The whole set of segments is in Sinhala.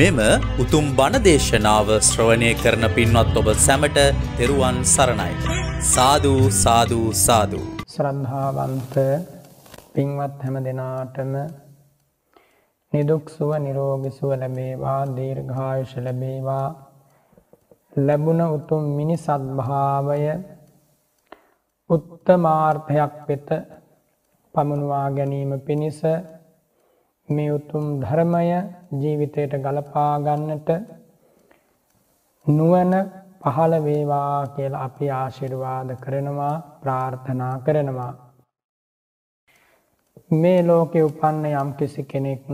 මෙම උතුම් බණදේශනාව ශ්‍රවණය කරන පින්වත් ඔබ සැමට තෙරුවන් සරණයි. සාධූ සාධූ සාධූ. ශ්‍රද්ධාවන්ත පින්වත් හැම දෙනාටම නිදුක්සුව නිරෝගිසුව ලැබේවා දීර්ඝායුෂ ලැබේවා ලැබුණ උතුම් මිනිසත් භාවය උත්තමාර්ථයක් වෙත පමුණවා ගැනීම පිණිස මේ උතුම් ධර්මය ජීවිතයට ගලපා ගන්නට නුවණ පහළ වේවා කියලා අපි ආශිර්වාද කරනවා ප්‍රාර්ථනා කරනවා මේ ලෝකේ උපන්න යම්කිසි කෙනෙක්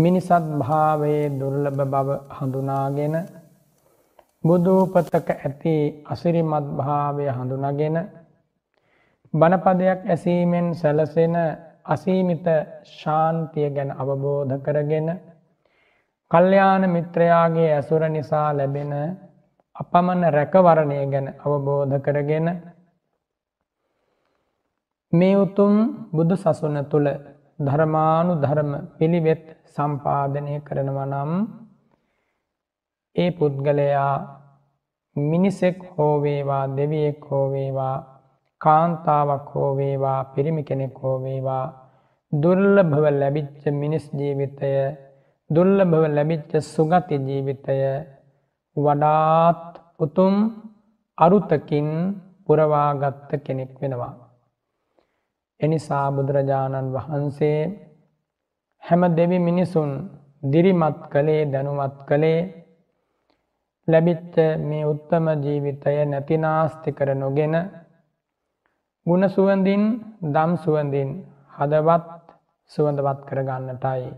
මිනිසත් භාවයේ දුර්ලභ බව හඳුනාගෙන බුදුපතක ඇති අසිරිමත් භාවය හඳුනාගෙන බණපදයක් ඇසීමෙන් සැලසෙන අසීමිත ශාන්තිය ගැන අවබෝධ කරගෙන කල්්‍යයාන මිත්‍රයාගේ ඇසුර නිසා ලැබෙන අපමණ රැකවරණය ගැන අවබෝධ කරගෙන මේ උතුම් බුදු සසුන තුළ ධර්මානු ධර්ම පිළිවෙත් සම්පාධනය කරනව නම් ඒ පුද්ගලයා මිනිසෙක් හෝවේවා දෙවියෙක් හෝවේවා කාන්තාවක් හෝ වේවා පිරිමි කෙනෙක් හෝ වේවා දුර්ලභව ලැබිච්ච මිනිස් ජීවිතය දුර්ලභව ලැබිච්ච සුගති ජීවිතය වඩාත් උතුම් අරුතකින් පුරවාගත්ත කෙනෙක් වෙනවා. එනිසා බුදුරජාණන් වහන්සේ හැම දෙවි මිනිසුන් දිරිමත් කළේ දැනුවත් කළේ ලැබිත්ත මේ උත්තම ජීවිතය නැතිනාස්ති කර නොගෙන ගුණ සුවඳින් දම් සුවඳින් හදවත් සුවඳවත් කරගන්නටයි.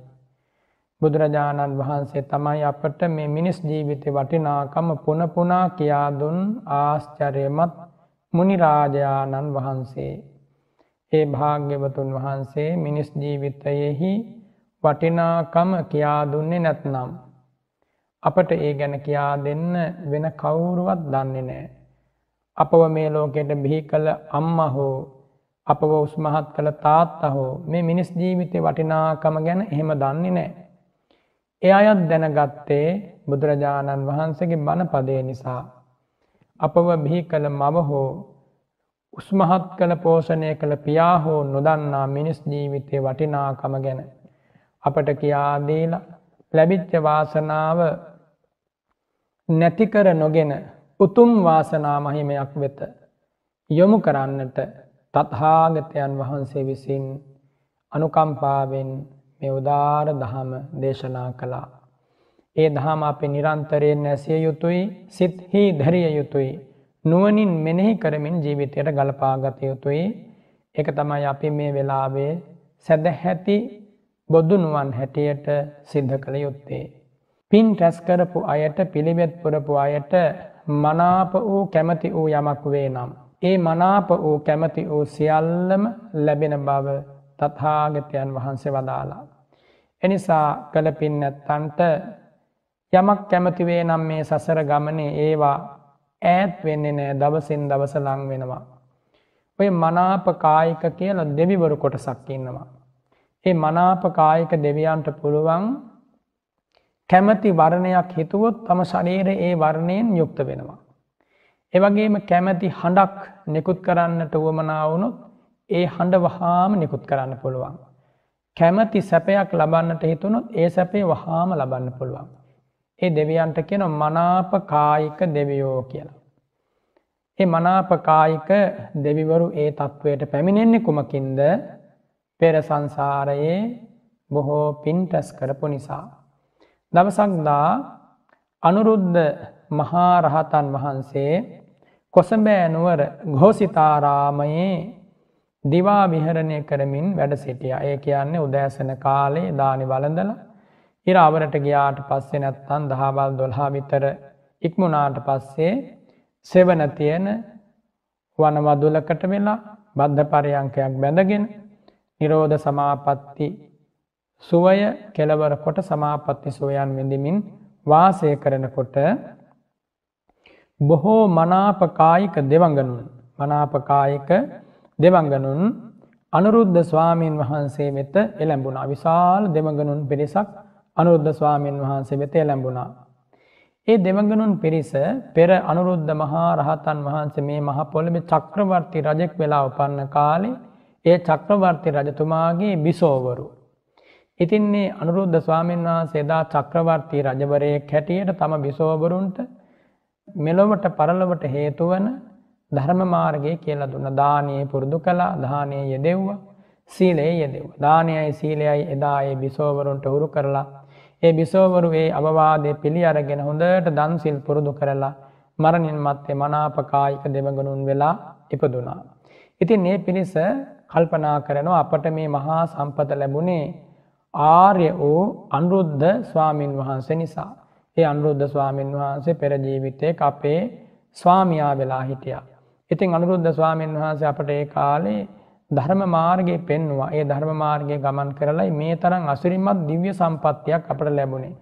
බුදුරජාණන් වහන්සේ තමයි අපට මේ මිනිස් ජීවිතය වටිනාකම පුනපුනා කියාදුන් ආශ්චරයමත් මුනිරාජාණන් වහන්සේ. ඒ භාග්‍යවතුන් වහන්සේ මිනිස් ජීවිතයෙහි වටිනාකම කියා දුන්නේ නැත්නම්. අපට ඒ ගැන කියා දෙන්න වෙන කවුරුවත් දන්නේ නෑ. අපව මේ ලෝකෙට බිහි කළ අම්මා හෝ අපව උස්මහත් කළ තාත්තා හෝ මේ මිනිස් ජීවිතය වටිනාකම ගැන එහෙම දන්නේ නෑ. එ අයත් දැනගත්තේ බුදුරජාණන් වහන්සගේ බණපදය නිසා. අපව බිහි කළ මව හෝ උස්මහත් කළ පෝෂණය කළ පියා හෝ නොදන්නා මිනිස් ජීවිතය වටිනාකම ගැන. අපට කියාදීලා ලැබිච්ච වාසනාව නැතිකර නොගෙන උතුම් වාසනා මහිමයක් වෙත යොමු කරන්නට තත්හාගතයන් වහන්සේ විසින් අනුකම්පාවෙන් මේ උදාර දහම දේශනා කළා. ඒ දහම අපි නිරන්තරයෙන් ඇසිය යුතුයි සිත්හි දැරිය යුතුයි. නුවනින් මෙනෙහි කරමින් ජීවිතයට ගලපාගත යුතුයි. එක තමයි අපි මේ වෙලාවේ සැදැහැති බොදුනුවන් හැටියට සිද්ධ කළ යුත්තේ. පින් ටැස් කරපු අයට පිළිවෙත් පුරපු අයට මනාප වූ කැමති වූ යමක් වේ නම්. ඒ මනාප වූ කැමති වූ සියල්ලම ලැබෙන බව තතාගතයන් වහන්සේ වදාලා. එනිසා කළපින් නැත්තන්ට යමක් කැමතිවේ නම් මේ සසර ගමනේ ඒවා ඈත් වෙන්නේ නෑ දවසින් දවස ලං වෙනවා. ඔය මනාපකායික කියල දෙවිවරු කොටසක් ඉන්නවා. ඒ මනාපකායික දෙවියන්ට පුළුවන් කැමති වර්ණයක් හිතුවොත් තම ශරීර ඒ වර්ණයෙන් යුක්ත වෙනවා. එවගේම කැමැති හඬක් නිකුත් කරන්නට වුවමනාවුණොත් ඒ හඬ වහාම නිකුත් කරන්න පුළුවන්. කැමති සැපයක් ලබන්නට හිතුණොත් ඒ සැපේ වහාම ලබන්න පුළුවන්. ඒ දෙවියන්ට කියන මනාපකායික දෙවියෝ කියලා. ඒ මනාපකායික දෙවිවරු ඒ තත්ත්වයට පැමිණෙන්නේ කුමකින්ද පෙර සංසාරයේ බොහෝ පින් ටැස් කරපු නිසා. දවසක්දා අනුරුද්ධ මහාරහතන් වහන්සේ කොසබෑනුවර ගෝසිතාරාමයේ දිවා විහරණය කරමින් වැඩ සිටිය ඒ කියන්නේ උදෑසන කාලේ දානි වලඳල ඉරාවරට ගියාට පස්සේ නැත්තන් දහවල් දොල්හා විතර ඉක්මුණාට පස්සේ සෙවන තියෙන වනවදුලකට වෙලා බද්ධ පරයංකයක් බැඳගෙන නිරෝධ සමාපත්ති සුවය කෙලවර කොට සමාපත්ති සොයන් විඳමින් වාසය කරනකොට බොහෝ මනාපකායික දෙවගනුන් මනාපකායික දෙවගනුන් අනුරුද්ධ ස්වාමීන් වහන්සේ වෙත එළැඹුණා විශාල් දෙමගනුන් පිරිසක් අනුරුද්ධ ස්වාමීන් වහන්සේ වෙත එළැඹුණා. ඒ දෙවගනුන් පිරිස පෙර අනුරුද්ධ මහා රහතන් වහන්සේ මේ මහපොළමි චක්‍රවර්ති රජෙක් වෙලා උපන්න කාලේ ඒ චක්‍රවර්ති රජතුමාගේ බිසෝවරු ඉතින් මේ අනුරුද්ධ ස්වාමීන් වහන්සේ එදා චක්‍රවර්ති රජවරයෙක් හැටියට තම බිසෝවරුන්ට මෙලොවට පරලොවට හේතු වන ධර්ම මාර්ගය කියලා දුන්න දානයේ පුරුදු කළා දානයේ යෙදෙව්වා සීලයේ යෙදෙව්වා දානයයි සීලයයි එදා ඒ බිසෝවරුන්ට උරු කරලා ඒ බිසෝවරු ඒ අවවාදය පිළි අරගෙන හොඳට දන් සිල් පුරුදු කරලා මරණින් මත්තේ මනාප කායික දෙවගණුන් වෙලා ඉපදුනා. ඉතින් මේ පිණිස කල්පනා කරනවා අපට මේ මහා සම්පත ලැබුණේ ආර්ය වූ අනුරුද්ධ ස්වාමීන් වහන්සේ නිසා. ඒ අනුරුද්ධ ස්වාමීන් වහන්සේ පෙරජීවිතය අපේ ස්වාමයා වෙලා හිටියා. ඉතින් අනුරුද්ධ ස්වාමීන් වහන්සේ අපට ඒ කාලේ ධර්ම මාර්ගය පෙන්වා ඒ ධර්ම මාර්ගය ගමන් කරලයි මේ තරම් අසිරිමත් දිව්‍ය සම්පත්තියක් අපට ලැබුණේ.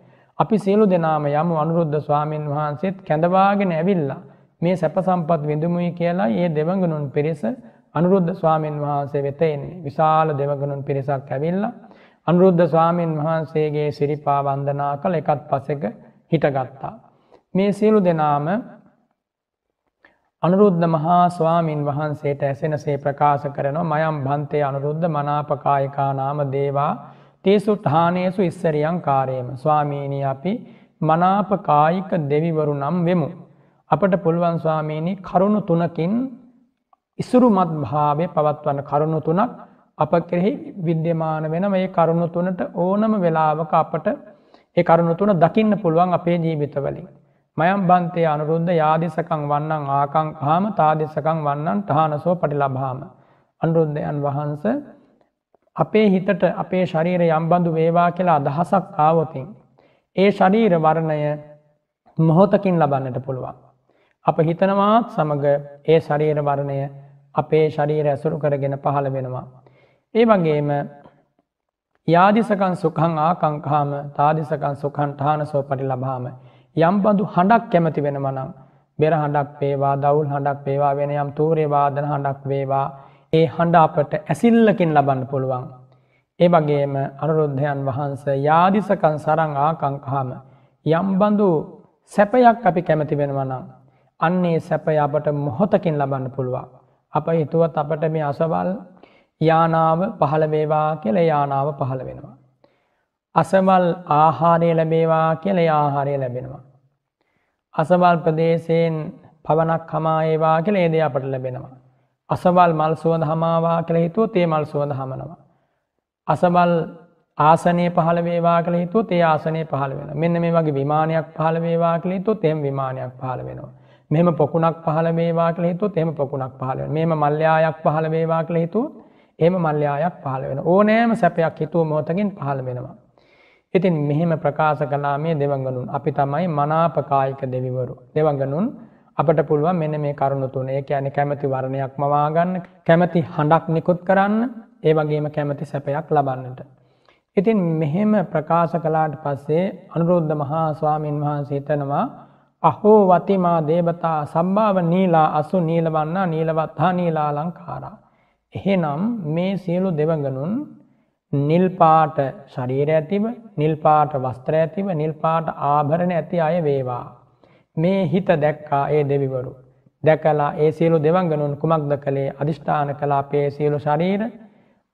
අපි සියලු දෙනාම යමු අනුරුද්ධ ස්වාමීන් වහන්සේත් කැඳවාගෙන ඇවිල්ලා මේ සැප සම්පත් විඳමුයි කියලා ඒ දෙවඟනුන් පිරිස අනුරුද්ධ ස්වාමීන් වහන්සේ වෙත එන්නේ. විශාල දෙවඟනුන් පිරිසක් ඇවිල්ලා අනුරුද්ධ ස්වාමීන් වහන්සේගේ සිරිපා වන්දනා කළ එකත් පසක හිටගත්තා. මේ සියලු දෙනාම අනුරුද්ධ මහා ස්වාමීන් වහන්සේට ඇසෙනසේ ප්‍රකාශ කරනවා මයම් භන්තය අනුරුද්ධ මනාපකායිකා නාම දේවා තේසු ඨානේසු ඉස්සරියං කාරයම ස්වාමීනී අපි මනාපකායික දෙවිවරු නම් වෙමු. අපට පුළුවන් ස්වාමීනි කරුණු තුනකින් ඉසුරුමත් භාවය පවත්වන්න කරුණු තුනක් අප කෙරෙහි විද්‍යමාන වෙන මේ කරුණු තුනට ඕනම වෙලාවක අපට ඒ කරුණු තුන දකින්න පුළුවන් අපේ ජීවිතවලින්. මයම් බන්තය අනුරුද්ධ යාදිසකං වන්නන් ආකං හාම තාදිසකං වන්නන් ටහනසෝ පටි ලබාම. අනුරුද්ධයන් වහන්ස අපේ හිතට අපේ ශරීර යම්බඳු වේවා කියලා අදහසක් ආවතින්. ඒ ශරීර වරණය මොහොතකින් ලබන්නට පුළුවන්. අප හිතනවාත් සමඟ ඒ ශරීර වරණය අපේ ශරීර ඇසුරු කරගෙන පහළ වෙනවා. ඒ වගේම යාදිසකන් සුකං ආකංකාම තාදිසකන් සුකන් ඨානසෝ පටි ලබාම. යම්බඳු හඬක් කැමති වෙන මනම්. බෙර හඬක් වේවා දවුල් හඬක් වේවා වෙන යම් තූරේ වාදන හඬක් වේවා ඒ හඬ අපට ඇසිල්ලකින් ලබන්න පුළුවන්. ඒ වගේම අනුරුද්ධයන් වහන්ස යාදිසකන් සරං ආකංකාම. යම්බඳු සැපයක් අපි කැමති වෙනවනම්. අන්නේ සැපය අපට මොහොතකින් ලබන්න පුළුවන්. අප හිතුවත් අපට මේ අසවල් යානාව පහළ වේවා කියල යානාව පහළ වෙනවා. අසවල් ආහාරය ලැබේවා කියල ආහාරය ලැබෙනවා. අසවල් ප්‍රදේශයෙන් පවනක් හමාඒවා කියල ඒදේ අපට ලැබෙනවා. අසවල් මල් සුවඳ හමවා කළ හිතුව තේ මල් සුවඳ හමනවා. අසවල් ආසනය පහළ වේවා කළ හිතු තේ ආසනය පහළ වෙන මෙන්න මේ වගේ විමානයක් පහළ වේවා කළ හිතු තෙම විමානයක් පහළ වෙනවා. මෙම පොකුණක් පහළ වේවා කළ හිතු තෙම පොකුණක් පහළ මෙම මල්්‍යයක් පහළ වේවා කළ හිතුූ එම මල්්‍යයායක් පහළ වෙන ඕනෑම සැපයක් හිතුව මෝතකින් පහළ වෙනවා. ඉතින් මෙහෙම ප්‍රකාශ කලා මේ දෙවගනුන් අපි තමයි මනාපකායික දෙවිවරු. දෙවගනුන් අපට පුළුවන් මෙන මේ කරුණු තුන ඒ ඇන කැමති වරණයක් මවාගන්න කැමති හඬක් නිකුත් කරන්න ඒ වගේම කැමති සැපයක් ලබන්නට. ඉතින් මෙහෙම ප්‍රකාශ කලාට පස්සේ අනුරුද්ධ මහා ස්වාමීන් වහන්සේ තනවා අහෝ වතිමා දේවතා සම්භාව නීලා අසු නීලවන්නා නීලවත්හා නීලා ලංකාරා. එහෙනම් මේ සියලු දෙවගනුන් නිල්පාට ශරීර ඇතිව නිල්පාට වස්ත්‍ර ඇතිව නිල්පාට ආභරණ ඇති අය වේවා. මේ හිත දැක්කා ඒ දෙවිවරු. දැකලා ඒ සියලු දෙවංගනුන් කුමක්ද කළේ අධිෂ්ඨාන කලාපයේ සියලු ශරීර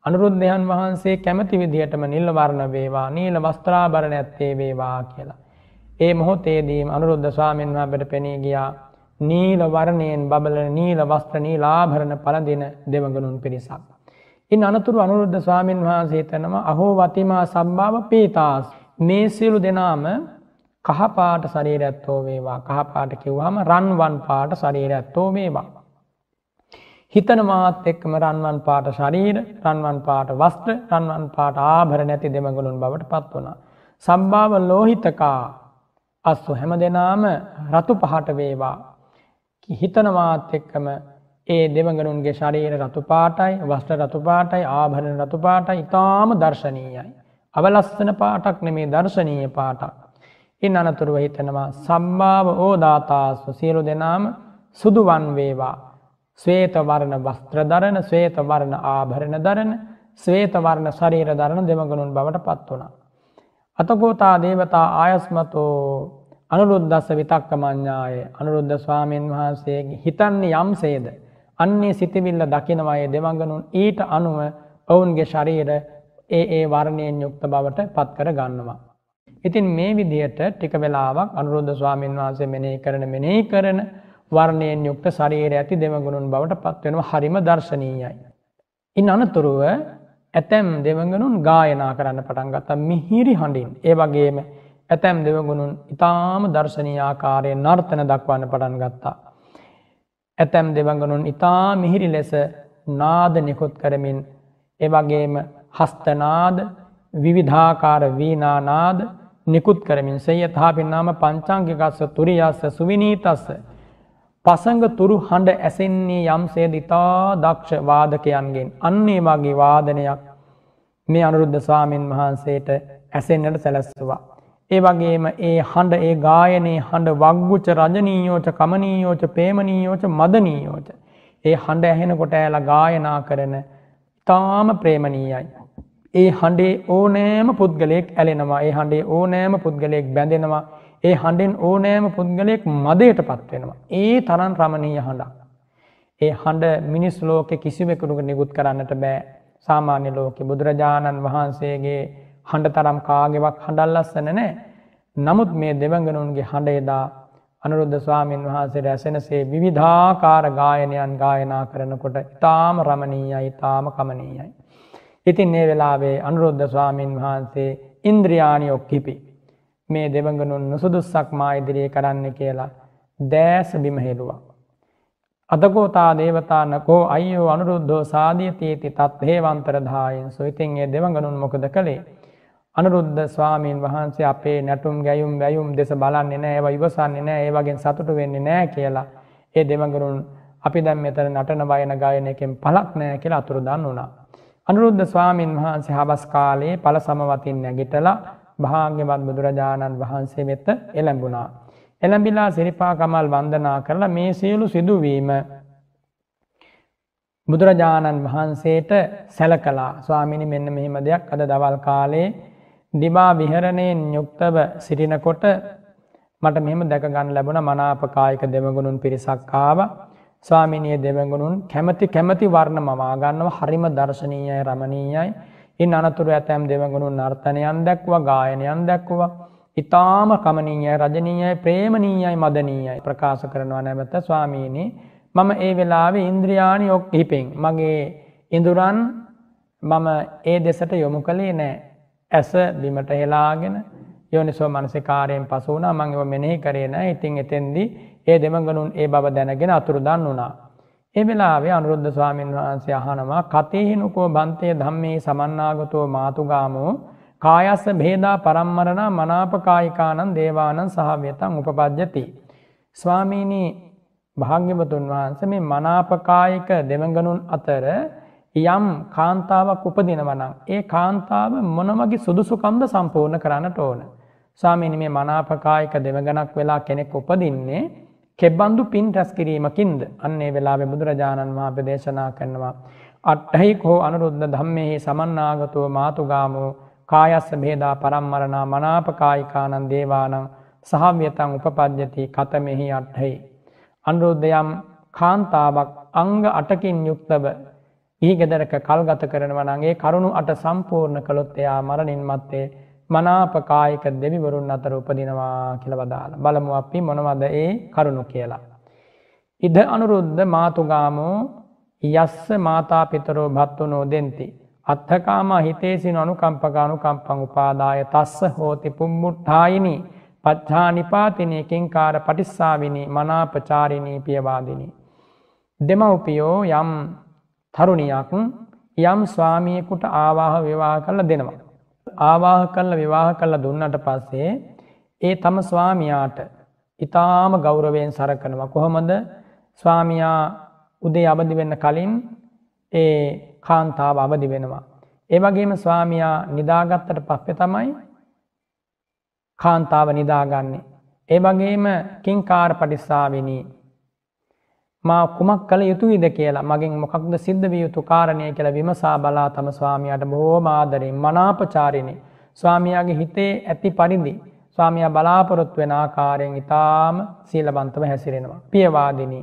අනුරුද්ධයන් වහන්සේ කැමති විදිහටම නිල්වර්ණ වේවා නීල වස්ත්‍රාභරණ ඇත්තේ වේවා කියලා. ඒ මොහොතේදීම අනුරුද්ධ ස්වාමීන් වහන්සේට පෙනී ගියා නීල වරණයෙන් බබලන නීල වස්ත්‍ර නීලාභරණ පළඳින දෙවගණුන් පිරිසක්. ඉන් අනතුරු අනුරුද්ධ ස්වාමීන් වහන්සේ තනවා අහෝ වතිමා සම්භාව පීතාස් මේ සියලු දෙනාම කහපාට ශරීරැත්තෝ වේවා කහපාට කිව්වාම රන්වන් පාට ශරීරැත්තෝ වේවා. හිතන මාත් එක්කම රන්වන් පාට ශරීර රන්වන් පාට වස්ත්‍ර රන්වන් පාට ආභර නැති දෙමගලුන් බවට පත් වුණා. සම්භාව ලෝහිතකා අස්සු හැම දෙනාම රතු පහට වේවා හිතනවාත් එක්කම ඒ දෙවගනුන්ගේ ශරීර රතුපාටයි වස්ට රතුපාටයි ආභරණ රතුපාටයි ඉතාම දර්ශනීයයි. අවලස්සන පාටක් නෙමේ දර්ශනීය පාටක්. ඉන් අනතුරුව හිතනවා සම්භාව ඕදාතාස්ව සියලු දෙනාම සුදුවන් වේවා. ස්වේතවරණ වස්ත්‍රධරණ ස්වේතවරණ ආභරණ දරන ස්වේතවරණ ශරීර දරණ දෙමගනුන් බවට පත් වුණා. අතකෝතා දේවතා ආයස්මතෝ අනුරුද්ධස්ස විතක්කමඤ්ඤාය අනුරුද්ධ ස්වාමීන් වහන්සේගේ හිතන්නේ යම්සේද අන්නේ සිතවිල්ල දකිනවායේ දෙවඟනුන් ඊට අනුව ඔවුන්ගේ ශරීර ඒ ඒ වර්ණයෙන් යුක්ත බවට පත් කර ගන්නවා. ඉතින් මේ විදිහට ටික වෙලාවක් අනුරුද්ධ ස්වාමීන් වහන්සේ මෙනෙහි කරන මෙනෙහි කරන වර්ණයෙන් යුක්ත ශරීරය ඇති දෙවඟනුන් බවට පත් වෙනවා හරිම දර්ශනීයයි. ඉන් අනතුරුව ඇතැම් දෙවඟනුන් ගායනා කරන්න පටන් ගත්තා මිහිරි හඬින්. ඒ වගේම ඇතැම් දෙවගුණුන් ඉතාම දර්ශනී ආකාරයෙන් නර්තන දක්වන්න පටන් ගත්තා. ඇතැම් දෙවගනුන් ඉතා මිහිරි ලෙස නාද නිකුත් කරමින් එවගේම හස්තනාද විවිධාකාර වීනානාද නිකුත් කරමින් සය තාපිනාම පංචංගිකස්ස තුරියස්ස සුවිනීතස්ස. පසඟ තුරු හඬ ඇසෙන්නේ යම්සේ දිතා දක්ෂ වාදකයන්ගෙන් අන්නේ වගේ වාදනයක් මේ අනුරුද්ධ ස්වාමීන් වහන්සේට ඇසෙන්න්නට සැලැස්වා. ඒ වගේම ඒ හඬ ඒ ගායනයේ හඬ වග්ගුච රජනීයෝච කමනීයෝච ප්‍රේමනීයෝච මදනීයෝච ඒ හඬ ඇහෙනකොට ඇලා ගායනා කරන ඉතාම ප්‍රේමණීයයි. ඒ හඬේ ඕනෑම පුද්ගලයෙක් ඇලෙනවා ඒ හඬේ ඕනෑම පුද්ගලයෙක් බැඳෙනවා ඒ හඬෙන් ඕනෑම පුද්ගලයෙක් මදයට පත්වෙනවා. ඒ තරන් රමණීය හඬක්. ඒ හඬ මිනිස් ලෝකෙ කිසිවෙකුරුක නිකුත් කරන්නට බෑ සාමාන්‍ය ලෝකෙ බුදුරජාණන් වහන්සේගේ හඬ තරම් කාගෙවක් හඬල්ලස්සන නෑ. නමුත් මේ දෙවගනුන්ගේ හඬේදා අනුරුද්ධ ස්වාමීන් වහන්සේට ඇසෙනසේ විවිධාකාර ගායනයන් ගායනා කරනකොට ඉතාම රමණීයයි ඉතාම කමනීයයි. ඉතින් ඒ වෙලාවේ අනුරුද්ධ ස්වාමීන් වහන්සේ ඉන්ද්‍රයානි ඔක්කිපි. මේ දෙවගනුන් නුසුදුස්සක් මා ඉදිරියේ කරන්න කියලා දෑස බිමහෙළුවා. අදකෝතා දේවතානකෝ අයෝ අනුරුද්ධෝ සාධිය තීති තත් හේවන්තරදායෙන් සොයිතින්ගේ දෙවගනුන් මොකද කළේ අනුරුද්ධ ස්වාමීන් වහන්සේ අපේ නැටුම් ගැයුම් වැයුම් දෙස බලන්නේ නෑ ඒවා ඉවසන්නේ නෑ ඒ වගේ සතුටු වෙන්නේ නෑ කියලා ඒ දෙමඟරුන් අපි දැන් මෙතන නටන වයන ගායන එකෙන් පළක් නෑ කියලා අතුරුදන් වුණා. අනුරුද්ධ ස්වාමීන් වහන්සේ හවස් කාලේ පළ සමවතින් නැගිටලා භාග්‍යවත් බුදුරජාණන් වහන්සේ වෙත එළඹුණා. එළඹිලා සිරිපා කමල් වන්දනා කරලා මේ සියලු සිදුවීම බුදුරජාණන් වහන්සේට සැලකලා ස්වාමිනි මෙන්න මෙහෙම දෙයක් අද දවල් කාලේ දිබා විහරණයෙන් යුක්තව සිටිනකොට මට මෙම දැකගන්න ලැබුණ මනාපකායක දෙමගුණුන් පිරිසක්කාව ස්වාමිනිය දෙමගුණුන් කැමති කැමති වර්ණ මවාගන්නව හරිම දර්ශනීයයි රමණීයයි ඉන් අනතුර ඇතැම් දෙමගුණුන් නර්තනයන් දැක්වා ගායනයන් දැක්වා ඉතාම කමනීයයි රජනීයයි ප්‍රේමණීයයි මදනීයයි ප්‍රකාශ කරනවා නැමත ස්වාමීනි මම ඒ වෙලාවේ ඉන්ද්‍රයානි ඔක් හිපෙන් මගේ ඉඳුරන් මම ඒ දෙසට යොමු කළේ නෑ ඇස බිමට හෙලාගෙන යෝනිසෝ මනසිකාරයෙන් පසු වුණා මං ඒව මෙනෙහි කරේ නැහැ. ඉතින් එතෙන්දී ඒ දෙමගණුන් ඒ බව දැනගෙන අතුරුදන් වුණා. ඒ වෙලාවේ අනුරුද්ධ ස්වාමීන් වහන්සේ අහනවා කතේහිනුකෝ බන්තේ ධම්මේ සමන්නාගතෝ මාතුගාමෝ කායස්ස භේදා පරම්මරණා මනාපකායිකානන් දේවානන් සහව්‍යතං උපපජ්ජති. ස්වාමීනි භාග්‍යවතුන් වහන්සේ මේ මනාපකායික දෙමගණුන් අතර යම් කාන්තාවක් උපදිනවා නම් ඒ කාන්තාව මොනවගේ සුදුසුකම්ද සම්පූර්ණ කරන්නට ඕන. ස්වාමීනි මේ මනාපකායක දෙවගණක් වෙලා කෙනෙක් උපදින්නේ කෙබ්බන්දු පින් රැස් කිරීමකින්ද අන්නේ වෙලාවේ බුදුරජාණන් වහන්සේ දේශනා කරනවා අට්ඨයික හෝ අනුරුද්ධ ධම්මේහි සමන්නාගතෝ මාතුගාමෝ කායස්ස බේදා පරම්මරණා මනාපකායිකානං දේවානං සහව්‍යතං උපපද්‍යති කතමෙහි අට්ඨයි අනුරුද්ධයම් කාන්තාවක් අංග අටකින් යුක්තව ඊගෙදරක කල්ගත කරනවා නම් ඒ කරුණු අට සම්පූර්ණ කළොත් එයා මරණින් මත්තේ මනාප කායික දෙවිවරුන් අතර උපදිනවා කියලා වදාළ. බලමු අපි මොනවද ඒ කරුණු කියලා. ඉද අනුරුද්ධ මාතුගාමෝ යස්ස මාතා පිතරෝ භත්තුනෝ දෙන්ති. අත්ථකාම හිතේසින අනුකම්පකානු කම්පං උපාදාය තස්ස හෝති පුම්මුට්ඨායිනි පච්චා නිපාතිනී කින්කාර පටිස්සාවිනි මනාපචාරිණී පියවාදිනි. දෙමව්පියෝ යම් තරුණියක් යම් ස්වාමියෙකුට ආවාහ විවාහ කරලා දෙනවා. ආවාහ කරලා විවාහ කරලා දුන්නට පස්සේ ඒ තම ස්වාමියාට ඉතාම ගෞරවයෙන් සරකනවා කොහොමද ස්වාමියා උදේ අවදි වෙන්න කලින් ඒ කාන්තාව අවදි වෙනවා. ඒ වගේම ස්වාමියා නිදාගත්තට පස්සේ තමයි කාන්තාව නිදාගන්නේ. ඒ වගේම කින්කාර පටිස්සාවිනී මා කුමක් කළ යුතුයිද කියලා මගින් මොකක්ද සිද්ධ විය යුතු කාරණය කියලා විමසා බලා තම ස්වාමියාට බොහෝම ආදරෙන් මනාපචාරිනේ ස්වාමියාගේ හිතේ ඇති පරිදි ස්වාමියා බලාපොරොත්තු වෙන ආකාරයෙන් ඊටාම සීලබන්තව හැසිරෙනවා පියවාදිනී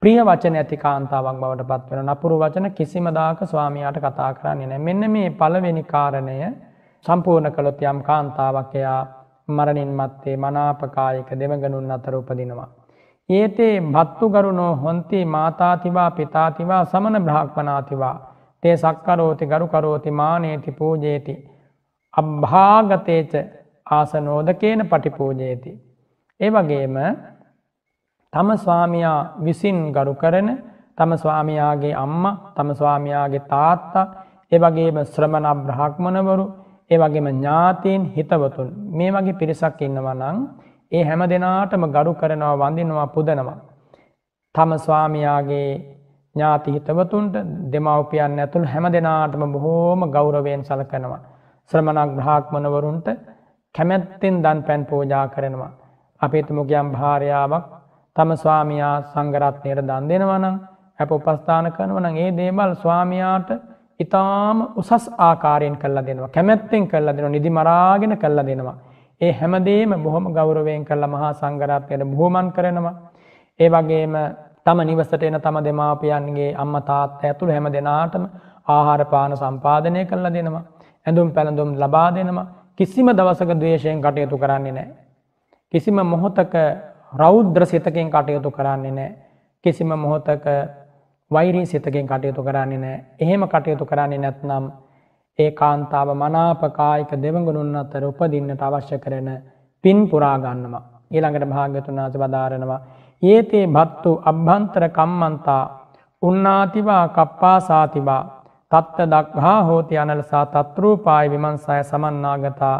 ප්‍රිය වචන ඇති කාන්තාවක් බවට පත්වෙන නපුරු වචන කිසිම දාක ස්වාමියාට කතා කරන්නේ නැහැ මෙන්න මේ පළවෙනි කාරණය සම්පූර්ණ කළොත් යම් කාන්තාවක් එයා මරණින් මත්තේ මනාපකායක දෙවගණුන් අතර උපදිනවා ඒතේ භත්තුගරුණෝ හොන්ති මාතාතිවා පිතාතිවා සමන බ්‍රහක්පනාතිවා තේ සක්කරෝති ගරුකරෝති මානේති පූජේති. අභ්භාගතේච ආසනෝදකේන පටිපූජේති. ඒ වගේම තම ස්වාමයා විසින් ගරු කරන තම ස්වාමයාගේ අම්ම තම ස්වාමයාගේ තාත්තා ඒවගේම ශ්‍රමණ බ්‍රහක්මනවරු ඒවගේම ඥාතීන් හිතවතුන් මේ වගේ පිරිසක් ඉන්නවනං ඒ හැම දෙනාටම ගරු කරනවා වඳිනවා පුදනවා. තම ස්වාමයාගේ ඥාති හිතවතුන්ට දෙමව්පියන් ඇතුළ හැම දෙනාටම බොහෝම ගෞරවයෙන් සලකනවා. ශ්‍රමණක් බ්‍රාහ්මණවරුන්ට කැමැත්තෙන් දන් පැන් පෝජා කරනවා. අපේතුමුගයම් භාරයාවක් තම ස්වාමයා සංගරත්නයට දන් දෙෙනවනම් ඇප උපස්ථාන කරනවන ඒ දේමල් ස්වාමයාට ඉතාම උසස් ආකාරයෙන් කල්ලා දෙනවා කැමැත්තෙන් කල්ලා දෙනවා නිදි මරාගෙන කල්ලා දෙනවා. ඒ හැමදේම බොහොම ගෞරවයෙන් කරලා මහා සංගරත්වයට බහෝමන් කරනවා. ඒ වගේම තම නිවසට එන තම දෙමාපියන්ගේ අම්ම තාත්ත ඇතුළ හැම දෙනාටම ආහාරපාන සම්පාධනය කරලා දෙනවා. ඇඳුම් පැළඳුම් ලබා දෙනවා. කිසිම දවසක දවේශයෙන් කටයුතු කරන්නේ නෑ. කිසිම මොහොතක රෞද්‍ර සිතකින් කටයුතු කරන්නේ නෑ. කිසිම මොහොතක වෛරී සිතකින් කටයුතු කරන්නේ නෑ. එහෙම කටයුතු කරන්නේ නැත්නම් ඒ කාන්තාව මනාපකායික දෙවගුණුන් අතර උපදින්නට අවශ්‍ය කරන පින් පුරාගන්නවා. ඊළඟට භාග්‍යතුනාස වදාරනවා. ඒතේ බත්තු අභ්‍යන්තර කම්මන්තා උන්නාතිවා කප්පා සාතිවා තත්ත දක්හා හෝති අනලසා තත්රූපායි විමන්සය සමන්නාගතා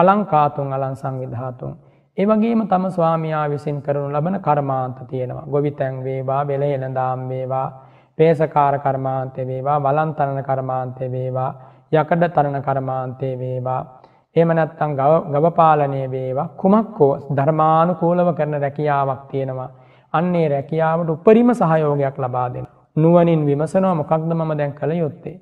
අලංකාතුන් අලන් සංවිධාතුන්. ඒවගේම තම ස්වාමයා විසින් කරනු ලබන කර්මාන්ත තියෙනවා. ගොවිතැන් වේවා වෙලහෙළඳාම් වේවා, පේසකාර කර්මාන්තය වේවා, වලන්තරණ කර්මාන්තය වේවා, යකඩ තරණ කර්මාන්තය වේවා. එමනැත්තං ගවපාලනය වේවා කුමක්කෝ ධර්මානුකූලව කරන රැකියාවක් තියෙනවා. අන්නේ රැකියාවට උපරිම සහයෝගයක් ලබා දෙෙන. නුවනින් විමසනවා මොකක්ද මම දැන් කළ යුත්තේ.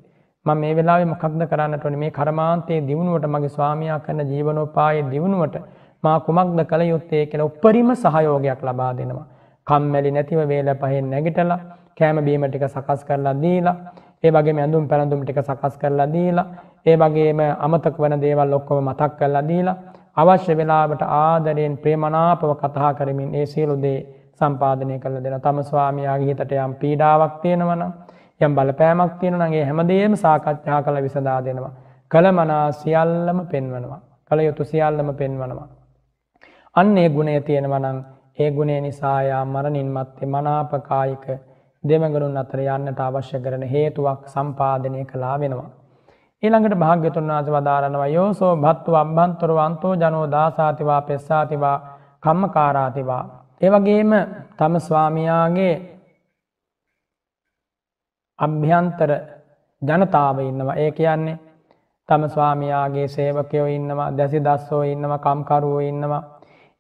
මං මේ වෙලා මොකක්ද කරන්න ටොනි මේ කරමාන්තයේ දියුණුවට මගේ ස්වාමයා කරන ජීවනෝපාය දියුණුවට මා කුමක්ද කළ යුත්තේ කියලා උපරිම සහයෝගයක් ලබා දෙනවා. කම්මැලි නැතිව වේල පහෙන් නැගිටලා කෑම බීමටික සකස් කරලා දීලා ඒ වගේ ඇඳුම් පැළඳුම් ටික සකස් කරලා දීලා ඒ වගේම අමතක වන දේවල් ඔක්කොම මතක් කරලා දීලා අවශ්‍ය වෙලාවට ආදරයෙන් ප්‍රේමනාපව කතා කරමින් ඒ සියලු දේ සම්පාදනය කරලා දෙන තම ස්වාමියාගේ හිතට යම් පීඩාවක් තියෙනවනම් යම් බලපෑමක් තියෙනවා නම් ඒ හැමදේම සාකච්ඡා කරලා විසඳා දෙනවා. කලමනා සියල්ලම පෙන්වනවා. කල යුතු සියල්ලම පෙන්වනවා. අන්න ඒ ගුණය තියෙනවා නම් ඒ ගුණය නිසා යා මරණින් මත්තේ මනාප කායික දෙමඟලුන් අතර යන්නට අවශ්‍ය කරන හේතුවක් සම්පාධනය කලා වෙනවා. ඊළඟට භාග්‍යතුන් වස වදාරනවා යෝසෝ භත්තු අම්බන්තුරු අන්තෝ ජනෝ දාසාතිවා පෙස්සාතිවා කම්මකාරාතිවා. ඒවගේම තම ස්වාමයාගේ අභ්‍යන්තර ජනතාව ඉන්නවා ඒ කියන්නේ තම ස්වාමයාගේ සේවකයෝ ඉන්නවා දැසි දස්සෝ ඉන්නවා කම්කරුවෝ ඉන්නවා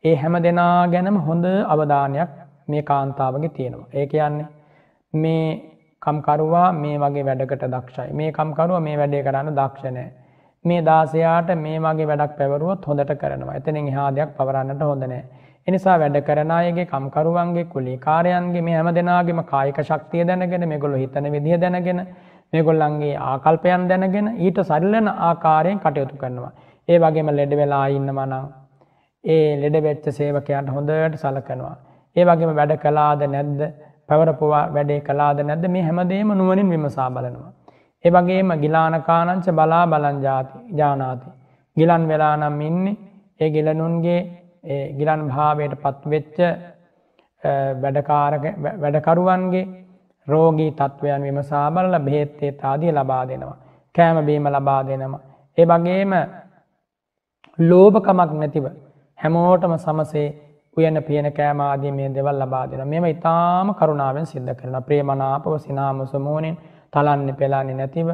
ඒ හැම දෙනා ගැනම හොඳ අවධානයක් මේ කාන්තාවගේ තියෙනවා ඒ කියන්නේ මේ කම්කරුවා මේ වගේ වැඩකට දක්ෂයි මේ කම්කරුව මේ වැඩේ කරන්න දක්ෂණය මේ දාසයාට මේ වගේ වැඩක් පැවරුවත් හොඳට කරනවා එතනින් හාදයක් පවරන්නට හොඳනෑ එනිසා වැඩ කරනයගේ කම්කරුවන්ගේ කුලි කාරයන්ගේ මේ හැම දෙනාගේම කායික ශක්තිය දැනගෙන මෙගොලු හිතන විදිහ දැනගෙන මේගොල්ලන්ගේ ආකල්පයන් දැනගෙන ඊට සරිලන ආකාරයෙන් කටයුතු කරනවා. ඒ වගේම ලෙඩ වෙලා ඉන්නවනම් ඒ ලෙඩ වෙච්ච සේවකයන්ට හොඳට සලකනවා. ඒ වගේම වැඩ කලාද නැද්ද පැවරපුවා වැඩේ කලාද නැද මේ හැමදේම නුවනින් විමසා බලනවා. ඒ වගේම ගිලානකානංච බලා බලංජාති ජානාති. ගිලන් වෙලානම් ඉන්නේ ඒ ගිලනුන්ගේ ගිලන් භාවයට පත්වෙච්ච වැඩකරුවන්ගේ රෝගී තත්ත්වයන් විමසා බලල බෙහෙත්තේ තාදිය ලබා දෙනවා. කෑමබීම ලබා දෙනවා. ඒ වගේම ලෝභකමක් නැතිව හැමෝටම සමසේ උයන පියන කෑම ආදී මේ දේවල් ලබා දෙනවා. මේවා ඊටාම කරුණාවෙන් සිද්ධ කරනවා. ප්‍රේමනාපව සිනාම සමෝණෙන් තලන්නේ පෙලන්නේ නැතිව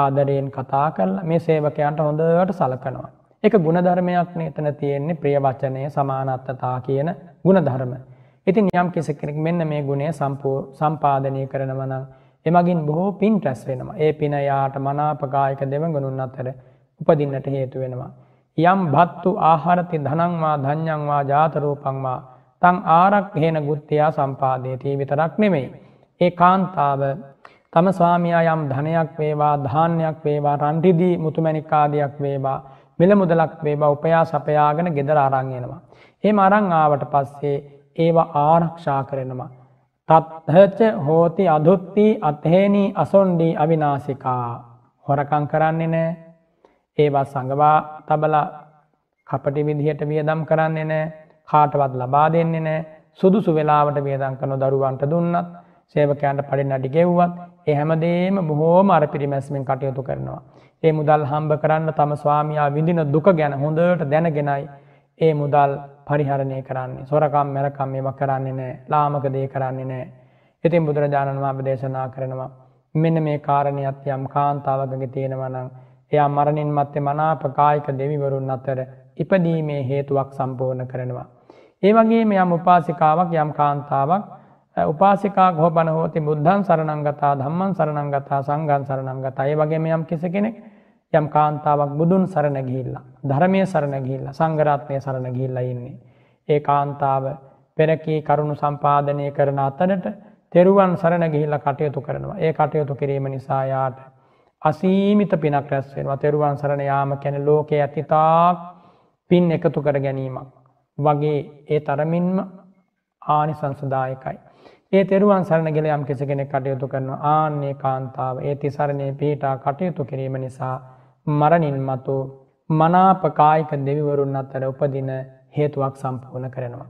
ආදරයෙන් කතා කරලා මේ සේවකයන්ට හොඳට සලකනවා. ඒක ಗುಣධර්මයක් නේ එතන තියෙන්නේ ප්‍රිය වචනය සමානත්තතා කියන ಗುಣධර්ම. ඉතින් යම් කෙනෙක් මෙන්න මේ ගුණය සම්පාදනය කරනවා නම් එමගින් බොහෝ පින් රැස් වෙනවා. ඒ පින යාට මනාප ගායක දෙවඟුණුන් අතර උපදින්නට හේතු වෙනවා. යම් භත්තු ආහරති ධනංවා ධඥංවා ජාතරූපංවා තං ආරක් හේන ගුත්තයා සම්පාදයති විතරක් නෙමෙයි. ඒ කාන්තාව තම ස්වාමයා යම් ධනයක් වේවා ධාන්‍යයක් වේවා රන්ටිදී මුතුමැනිකාදයක් වේවා මිල මුදලක් වේවා උපයා සපයාගෙන ගෙදර අරංගෙනවා. එම අරං ආවට පස්සේ ඒවා ආරක්ෂා කරනවා. තත්හච හෝති අධුත්ති අත්හේනී අසොන්්ඩී අවිනාසිකා හොරකං කරන්නේ නෑ ඒවා සඟවා තබලා කපටි විදිහට වියදම් කරන්නේ නෑ කාටවත් ලබා දෙන්නේ නෑ සුදුසු වෙලාවට වියදම් කරන දරුවන්ට දුන්නත් සේවකයන්ට පඩින් අඩි ගෙව්වත් ඒ හැමදේම බොහෝම අර පිරිමැස්මෙන් කටයුතු කරනවා. ඒ මුදල් හම්බ කරන්න තම ස්වාමයා විඳින දුක ගැන හොඳට දැනගෙනයි ඒ මුදල් පරිහරණය කරන්නේ සොරකම් මැරකම් මේම කරන්නේ නෑ ලාමක දේ කරන්නේ නෑ. ඉතින් බුදුරජාණන් වහන්සේ දේශනා කරනවා මෙන්න මේ කාරණියත් යම් කාන්තාවකගේ තියෙනවා නම් එයා මරණින් මත්තේ මනාප කායික දෙවිවරුන් අතර ඉපදීමේ හේතුවක් සම්පූර්ණ කරනවා. ඒ වගේම යම් උපාසිකාවක් යම් කාන්තාවක් උපාසිකා ගෝපන හෝති බුද්ධන් සරණංගතා ධම්මන් සරණංගතා සංඝන් සරණංගතා. ඒ වගේම යම් කිසි කෙනෙක් යම් කාන්තාවක් බුදුන් සරණ ගිහිල්ලා ධර්මයේ සරණ ගිහිල්ලා සංඝරත්නයේ සරණ ගිහිල්ලා ඉන්නේ. ඒ කාන්තාව පෙරකී කරුණු සම්පාදනය කරන අතරට තෙරුවන් සරණ ගිහිල්ලා කටයුතු කරනවා. ඒ කටයුතු කිරීම නිසා යාට අසීමිත පිනක් රැස් වෙනවා තෙරුවන් සරණ යාම කැන ලෝකයේ ඇතිතාක් පින් එකතු කර ගැනීමක් වගේ ඒ තරමින්ම ආනි සංසදායකයි. ඒ තෙරුවන් සරණ ගෙල යම් කිසි කෙනෙක් කටයුතු කරන ආන්නේ කාන්තාව ඒ තිසරණය පිහිටා කටයුතු කිරීම නිසා මරණින් මතු මනාපකායික දෙවිවරුන් අත්තර උපදින හේතුවක් සම්පූර්ණ කරනවා.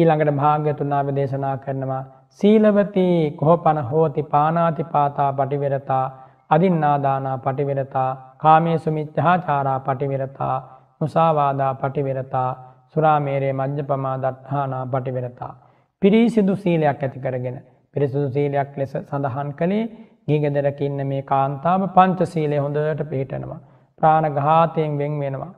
ඊළඟට භාග්‍යතුනාව දේශනා කරනවා සීලවති කොහො පන හෝති පානාති පාතා පටිවෙරතා අදින්නාදානා පටිවිරතා කාමේසු මිච්ඡාචාරා පටිවිරතා මුසාවාදා පටිවිරතා සුරාමේරේ මජ්ජපමා දට්ඨානා පටිවිරතා පිරිසිදු සීලයක් ඇති කරගෙන පිරිසිදු සීලයක් ලෙස සඳහන් කළේ ගීගෙදරක ඉන්න මේ කාන්තාව පංච සීලය හොඳට පිළිටනවා ප්‍රාණඝාතයෙන් වෙන් වෙනවා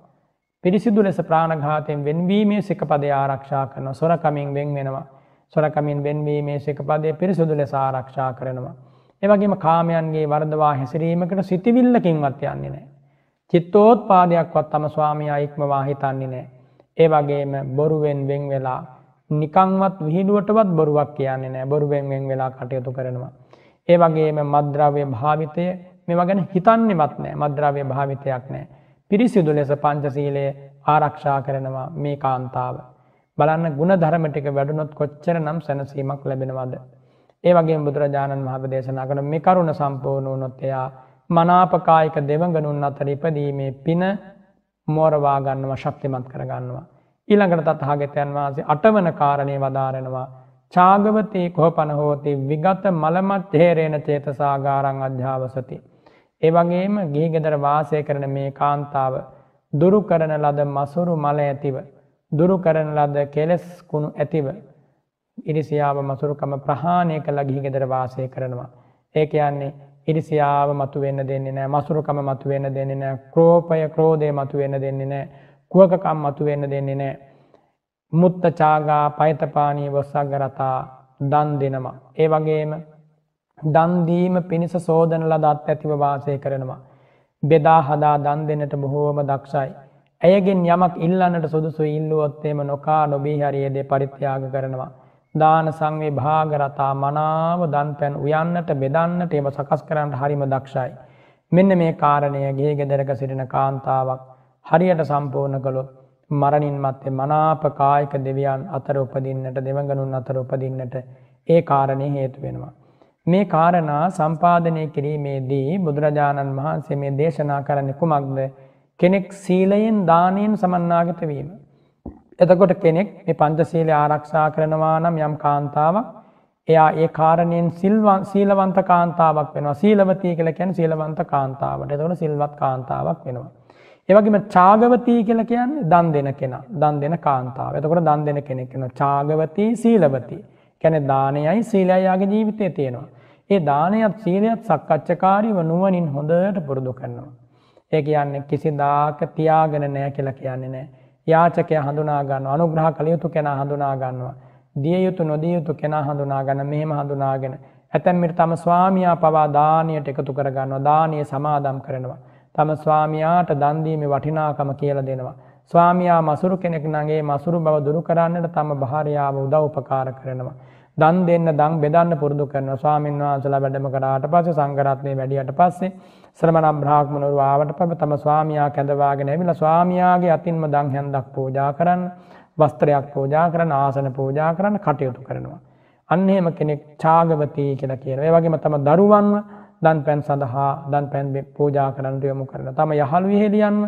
පිරිසිදු ලෙස ප්‍රාණඝාතයෙන් වෙන්වීමේ සිකපදේ ආරක්ෂා කරනවා සොරකමින් වෙන් වෙනවා සොරකමින් වෙන්වීමේ සිකපදේ පිරිසිදු ලෙස ආරක්ෂා කරනවා එවගේම කාමයන්ගේ වරදවා හැසිරීමකට සිතිවිල්ලකින්වත් යන්නේ නෑ. චිත්තෝත් පාදයක්වත් තම ස්වාමයා ඉක්මවා හිතන්නේ නෑ. ඒ වගේම බොරුවෙන් වෙන් වෙලා නිකංවත් විහිඩුවටවත් බොරුවක් කියන්නේ නෑ බොරුවෙන් වෙන් වෙලා කටයුතු කරනවා. ඒ වගේම මද්‍රව්‍ය භාවිතය මෙවා ගැන හිතන්නෙමත් නෑ මද්‍රව්‍ය භාවිතයක් නෑ. පිරිසිදු ලෙස පංචසීලය ආරක්ෂා කරනවා මේ කාන්තාව. බලන්න ගුණ ධරමටික වැඩුණොත් කොච්චර නම් සැනසීමක් ලැබෙනවාද. ඒ වගේ බුදුරජාණන් වහප දේශනා කරන මේ කරුණ සම්පූර්ණ වුණොත් එයා මනාපකායික දෙවඟනුන් අතර ඉපදීමේ පින මෝරවා ගන්නවා ශක්තිමත් කරගන්නවා. ඊළඟට තථාගතයන් වහන්සේ අටවන කාරණේ වදාරනවා චාගවතී කොහපන හෝති විගත මලමත් හේරේන චේතසාගාරං අධ්‍යාවසති. ඒ වගේම ගිහිගෙදර වාසය කරන මේ කාන්තාව දුරු කරන ලද මසුරු මල ඇතිව දුරු කරන ලද කෙලෙස් කුණු ඇතිව ඉරිසියාව මසුරුකම ප්‍රහාණය කළ ගිහිගෙදර වාසය කරනවා. ඒක යන්නේ ඉරිසියාව මතු වෙන්න දෙන්නේ නෑ මසුරුකම මතු වෙන්න දෙන්නේ නෑ ක්‍රෝපය ක්‍රෝධය මතු වෙන්න දෙන්නේ නෑ කුවකකම් මතු වෙන්න දෙන්නේ නෑ. මුත්ත චාගා පෛතපානී වස්සගරතා දන් දෙනවා. ඒ වගේම දන්දීම පිණිස සෝදන ලදත් ඇතිව වාසය කරනවා. බෙදා හදා දන් දෙනට බොහෝම දක්ෂයි. ඇයගෙන් යමක් ඉල්ලන්නට සුදුසු ඉල්ලුවොත්තේම නොකා නොබී හරියේදේ පරිත්‍යාග කරනවා. දාන සංවේ භාගරතා මනාව දන් පැන් උයන්නට බෙදන්නට ඒව සකස් කරන්නට හරිම දක්ෂයි. මෙන්න මේ කාරණය ගේ ගෙදරක සිටින කාන්තාවක් හරියට සම්පූර්ණ කළො මරණින් මත්තේ මනාප කායික දෙවියන් අතර උපදින්නට දෙවගනුන් අතර උපදින්නට ඒ කාරණය හේතු වෙනවා. මේ කාරණා සම්පාධනය කිරීමේදී බුදුරජාණන් වහන්සේ මේ දේශනා කරන්න කුමක්ද කෙනෙක් සීලයෙන් දානයෙන් සමන්නාගත වීම. එතකොට කෙනෙක් මේ පංචසීලය ආරක්ෂා කරනවා නම් යම් කාන්තාවක් එයා ඒ කාරණයෙන් සිල්වන් සීලවන්ත කාන්තාවක් වෙනවා සීලවතී කියලා කියන්නේ සීලවන්ත කාන්තාවට. එතකොට සිල්වත් කාන්තාවක් වෙනවා. ඒ වගේම ඡාගවතී කියලා කියන්නේ දන් දෙන කෙනා. දන් දෙන කාන්තාව. එතකොට දන් දෙන කෙනෙක් වෙනවා. ඡාගවතී සීලවතී. කියන්නේ දානයයි සීලයයි ආගේ ජීවිතයේ තියෙනවා. ඒ දානයත් සීලයත් සක්කච්ඡකාරීව නුවණින් හොඳට පුරුදු කරනවා. ඒ කියන්නේ කිසිදාක තියාගෙන නැහැ කියලා කියන්නේ නැහැ. යාචකය හඳුනා ගන්න අනුග්‍රහ කළ යුතු කෙනා හඳුනා ගන්නවා. දිය යුතු නොදිය යුතු කෙනා හඳුනා ගන්න මෙහෙම හඳුනාගෙන ඇතැම්මිට තම ස්වාමයා පවා දානයට එකතු කරගන්නවා දානය සමාදම් කරනවා. තම ස්වාමයාට දන්දීම වටිනාකම කියල දෙනවා. ස්වාමයා මසුරු කෙනෙක් නගේ මසුරු බව දුරු කරන්නට තම භාරයාව උදව් උපකාර කරනවා. දන් දෙන්න දන් බෙදන්න පුරුදු කරනවා ස්වාමීන් වහන්සලා වැඩම කරාට පස්සේ සංඝරත්නය වැඩියට පස්සේ ශ්‍රමණ බ්‍රාහ්මණවරු ආවට පස්සේ තම ස්වාමියා කැඳවාගෙන ඇවිල්ලා ස්වාමියාගේ අතින්ම දන් හැන්දක් පූජා කරන්න වස්ත්‍රයක් පූජා කරන්න ආසන පූජා කරන්න කටයුතු කරනවා අන්න එහෙම කෙනෙක් ඡාගවතී කියලා කියනවා ඒ වගේම තම දරුවන්ව දන් පැන් සඳහා දන් පැන් පූජා කරන්නට යොමු කරනවා තම යහළු ඉහෙලියන්ව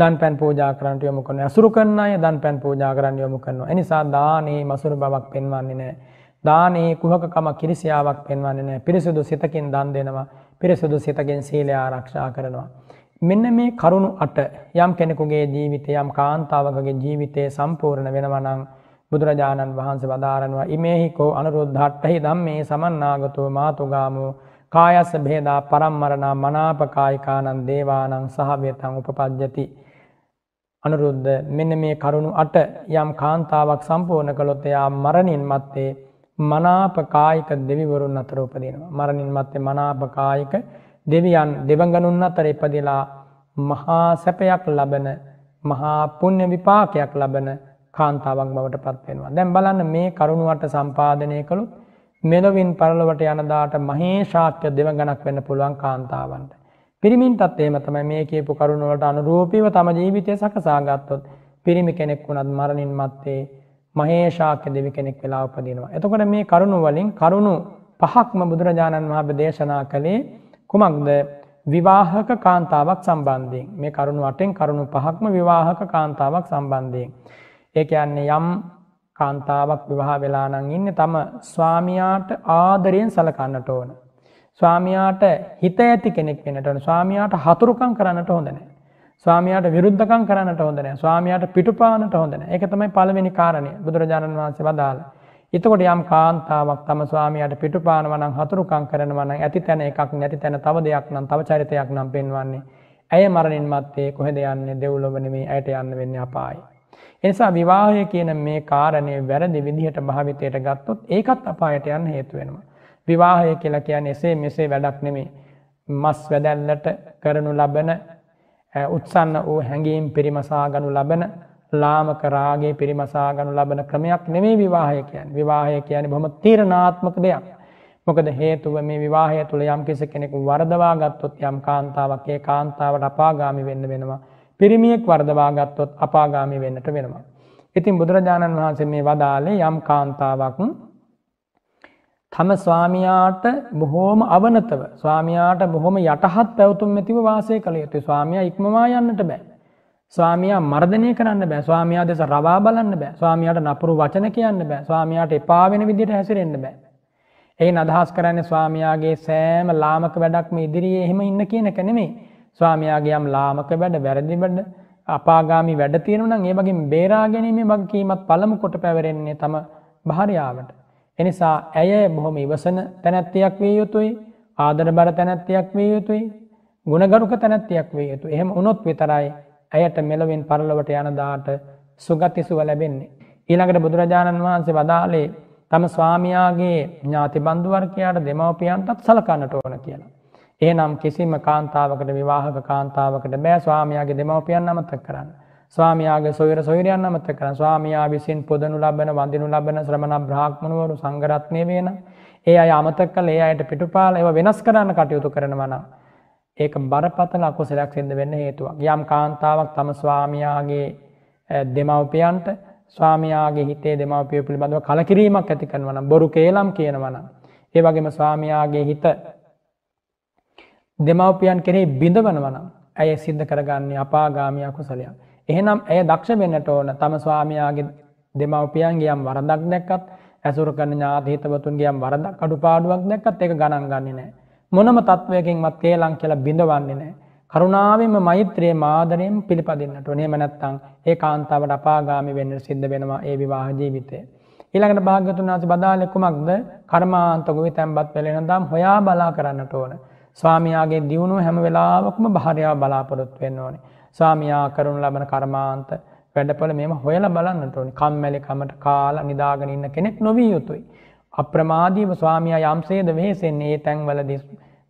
දන් පැන් පූජා කරන්නට යොමු කරනවා. අසුරු කරන අය දන් පැන් පූජා කරන්න යොමු කරනවා. ඒ නිසා දානේ මසුරු බවක් පෙන්වන්නේ නැහැ. දානේ කුහකකම කිරිසියාවක් පෙන්වන්නේ නැහැ. පිරිසුදු සිතකින් දන් දෙනවා. පිරිසුදු සිතකින් සීලය ආරක්ෂා කරනවා. මෙන්න මේ කරුණු අට යම් කෙනෙකුගේ ජීවිතය යම් කාන්තාවකගේ ජීවිතය සම්පූර්ණ වෙනවා නම් බුදුරජාණන් වහන්සේ වදාරනවා ඉමේහිකෝ අනුරුද්ධට්ටහි ධම්මේ සමන්නාගතෝ මාතුගාමෝ කායස්ස බේදා පරම්මරණා මනාපකායිකානන් දේවානං සහවේතං උපපජ්ජති අනුරුද්ධ මෙන්න මේ කරුණු අට යම් කාන්තාවක් සම්පූර්ණ කළොත් එයා මරණින් මත්තේ මනාපකායික දෙවිවරුන් අතර උපදිනවා. මරණින් මත්තේ මනාපකායික දෙවියන් දෙවගනුන් අතර එපදිලා මහා සැපයක් ලබන මහා පුුණ්‍ය විපාකයක් ලබන කාන්තාවක් බවට පත්වෙනවා. දැම් බලන්න මේ කරුණුවට සම්පාධනය කළු මෙලොවින් පරලොවට යනදාට මහේෂාක්‍ය දෙවගනක් වෙන්න පුළුවන් කාන්තාවන්ට. පිරිමින් තත්ත්වේම තමයි මේ කියපු කරුණ වලට අනුරූපීව තම ජීවිතය සකසා ගත්තොත් පිරිමි කෙනෙක් වුණත් මරණින් මත්තේ මහේශාක්‍ය දෙවි කෙනෙක් වෙලා උපදිනවා. එතකොට මේ කරුණ වලින් කරුණු පහක්ම බුදුරජාණන් වහන්සේ දේශනා කළේ කුමක්ද? විවාහක කාන්තාවක් සම්බන්ධයෙන් මේ කරුණු අටෙන් කරුණු පහක්ම විවාහක කාන්තාවක් සම්බන්ධයෙන් ඒ කියන්නේ යම් කාන්තාවක් විවාහ වෙලා නම් ඉන්නේ තම ස්වාමියාට ආදරයෙන් සලකන්නට ඕන ස්වාමයාට හිත ඇති කෙනෙක් වෙනටන ස්වාමයාට හතුරුකම් කරන්නට හොඳන. ස්වාමයාට විරුද්ධකම් කරන්නට හොඳන ස්වාමයාට පිටුපානට හොඳන එක තමයි පළවෙනි කාරණය බුදුරජාණන් වහන්සේ වදාළ. එතකොට යම් කාන්තාවක් තම ස්වාමයාට පිටුපානවනම් හතුරුකම් කරනවනම් ඇති තැන එකක් නැති තැන තව දෙයක් නම් තව චරිතයක් නම් පෙන්වන්නේ. ඇය මරණින් මත්තේ කොහෙද යන්නේ දෙව්ලොවනමේ ඇයට යන්න වෙන්න අපායි. එනිසා විවාහය කියන මේ කාරණය වැරදි විදිහට භාවිතයට ගත්තොත් ඒකත් අපායට යන්න හේතුවෙනවා. විවාහය කියලා කියන්න එසේ මෙසේ වැඩක් නෙමේ. මස් වැදැල්ලට කරනු ලබන උත්සන්න වූ හැඟීම් පිරිමසාගනු ලබන ලාමක රාගේ පිරිමසාගනු ලබන ක්‍රමයක් නෙමේ විවාහය කියන් විවාහය කියන බොම තීරණාත්මක දෙයක්. මොකද හේතුව මේ විවාහය තුළ යම් කිසි කෙනෙකු වරදවාගත්තොත් යම් කාන්තාවක් ඒ කාන්තාවට අපාගාමි වෙන්න වෙනවා. පිරිමියෙක් වරදවාගත්තොත් අපාගාමි වෙන්නට වෙනවා. ඉතින් බුදුරජාණන් වහන්සේ මේ වදාලේ යම් කාන්තාවක්. තම ස්වාමියාට බොහෝම අවනතව ස්වාමියාට බොහොම යටහත් පැවතුම් ඇතිව වාසය කළ යුතු ස්වාමයා ඉක්මවා යන්නට බෑ. ස්වාමයා මර්ධනය කරන්න බෑ ස්වාමයා දෙස රවා බලන්න බෑ ස්වාමයාට නපුරු වචන කියන්න බෑ ස්වාමයාට එපාවෙන විදිට හැසිරෙන්න්න බෑ. එයි අදහස් කරන්න ස්වාමයාගේ සෑම ලාමක වැඩක්ම ඉදිරියේ එහෙම ඉන්න කියන කනෙමේ ස්වාමයාගේ යම් ලාමක වැඩ වැරදි වැඩ අපාගාමි වැඩ තියෙනනම් ඒබගේ බේරාගැනීමේ බගකීමත් පළමු කොට පැවරෙන්නේ තම භාරයාාවට. එනිසා ඇය බොහොම ඉවසන තැනැත්තියක් විය යුතුයි ආදර බර තැනැත්තියක් විය යුතුයි ගුණගරුක තැනැත්තියක් විය යුතු එහෙම උනොත් විතරයි ඇයට මෙලොවෙන් පරලොවට යනදාට සුගතිසුව ලැබෙන්නේ. ඊළඟට බුදුරජාණන් වහන්සේ වදාලේ තම ස්වාමයාගේ ඥාති බන්ධුවර්කයාට දෙමවපියන්ටත් සලකන්නට ඕන කියලා. ඒනම් කිසිම කාන්තාවකට විවාහක කාන්තාවකට බෑ ස්වාමයාගේ දෙමවපියන් අමතක් කරන්න. ස්වාමයාගේ සොයර සොයරයන්න මත කර ස්වාමයා විසින් පොදනු ලබන වඳනු ලබන ශ්‍රමණ බ්‍රාහ්මණවරු සංගරත්නය වේන ඒ අය අමතක් කල ඒ අයට පිටුපාල ඒව වෙනස් කරන්න කටයුතු කරනවන. ඒක බරපතල අකුසලයක් සිද වෙන්න හේතුවක් යම් කාන්තාවක් තම ස්වාමයාගේ දෙමවපියන්ට ස්වාමයාගේ හිතේ දෙමවපිය පිළිබඳව කලකිරීමක් ඇති කරනවන බොරු කේලම් කියනවන. ඒ වගේම ස්වාමයාගේ හිත දෙමවපියන් කෙනෙ බිඳවනවන ඇය සිද්ධ කරගන්නේ අපාගාමයක් කුසලයක්. එහෙනම් ඇය දක්ෂ වෙන්නට ඕන තම ස්වාමයාගේ දෙමවපියන්ගේ යම් වරදක් දැක්කත් ඇසුරකන ඥාතීතවතුන්ගේ යම් වරදක් අඩුපාඩුවක් දැක්කත් ඒක ගණන් ගන්නේ නෑ. මොනම තත්ත්වයකින්වත් කේලං කියලා බිඳවන්නේ නෑ. කරුණාවෙන්ම මෛත්‍රයේ මාදරයෙන් පිළිපදින්නට නේම නැත්තං ඒ කාන්තාවට අපාගාමි වෙන්න සිද්ධ වෙනවා ඒ විවාහ ජීවිතය. ඊළඟට භාග්‍යතුන් වහන්සේ බදාළේ කුමක්ද? කර්මාන්ත ගොවි තැම්පත් වෙලෙන දම් හොයා බලා කරන්නට ඕන. ස්වාමියාගේ දියුණුව හැම වෙලාවකම භාර්යාව බලාපොරොත්තු වෙන්න ඕනේ. සාමියා කරුණු ලබන කර්මාන්ත වැඩපල මෙම හොයල බලන්නට ඕනි කම්මැලිකමට කාල නිදාගෙන ඉන්න කෙනෙක් නොවී යුතුයි. අප්‍රමාදීව ස්වාමියා යම්සේද වෙහෙසෙන්නේ ඒ තැන්වලදී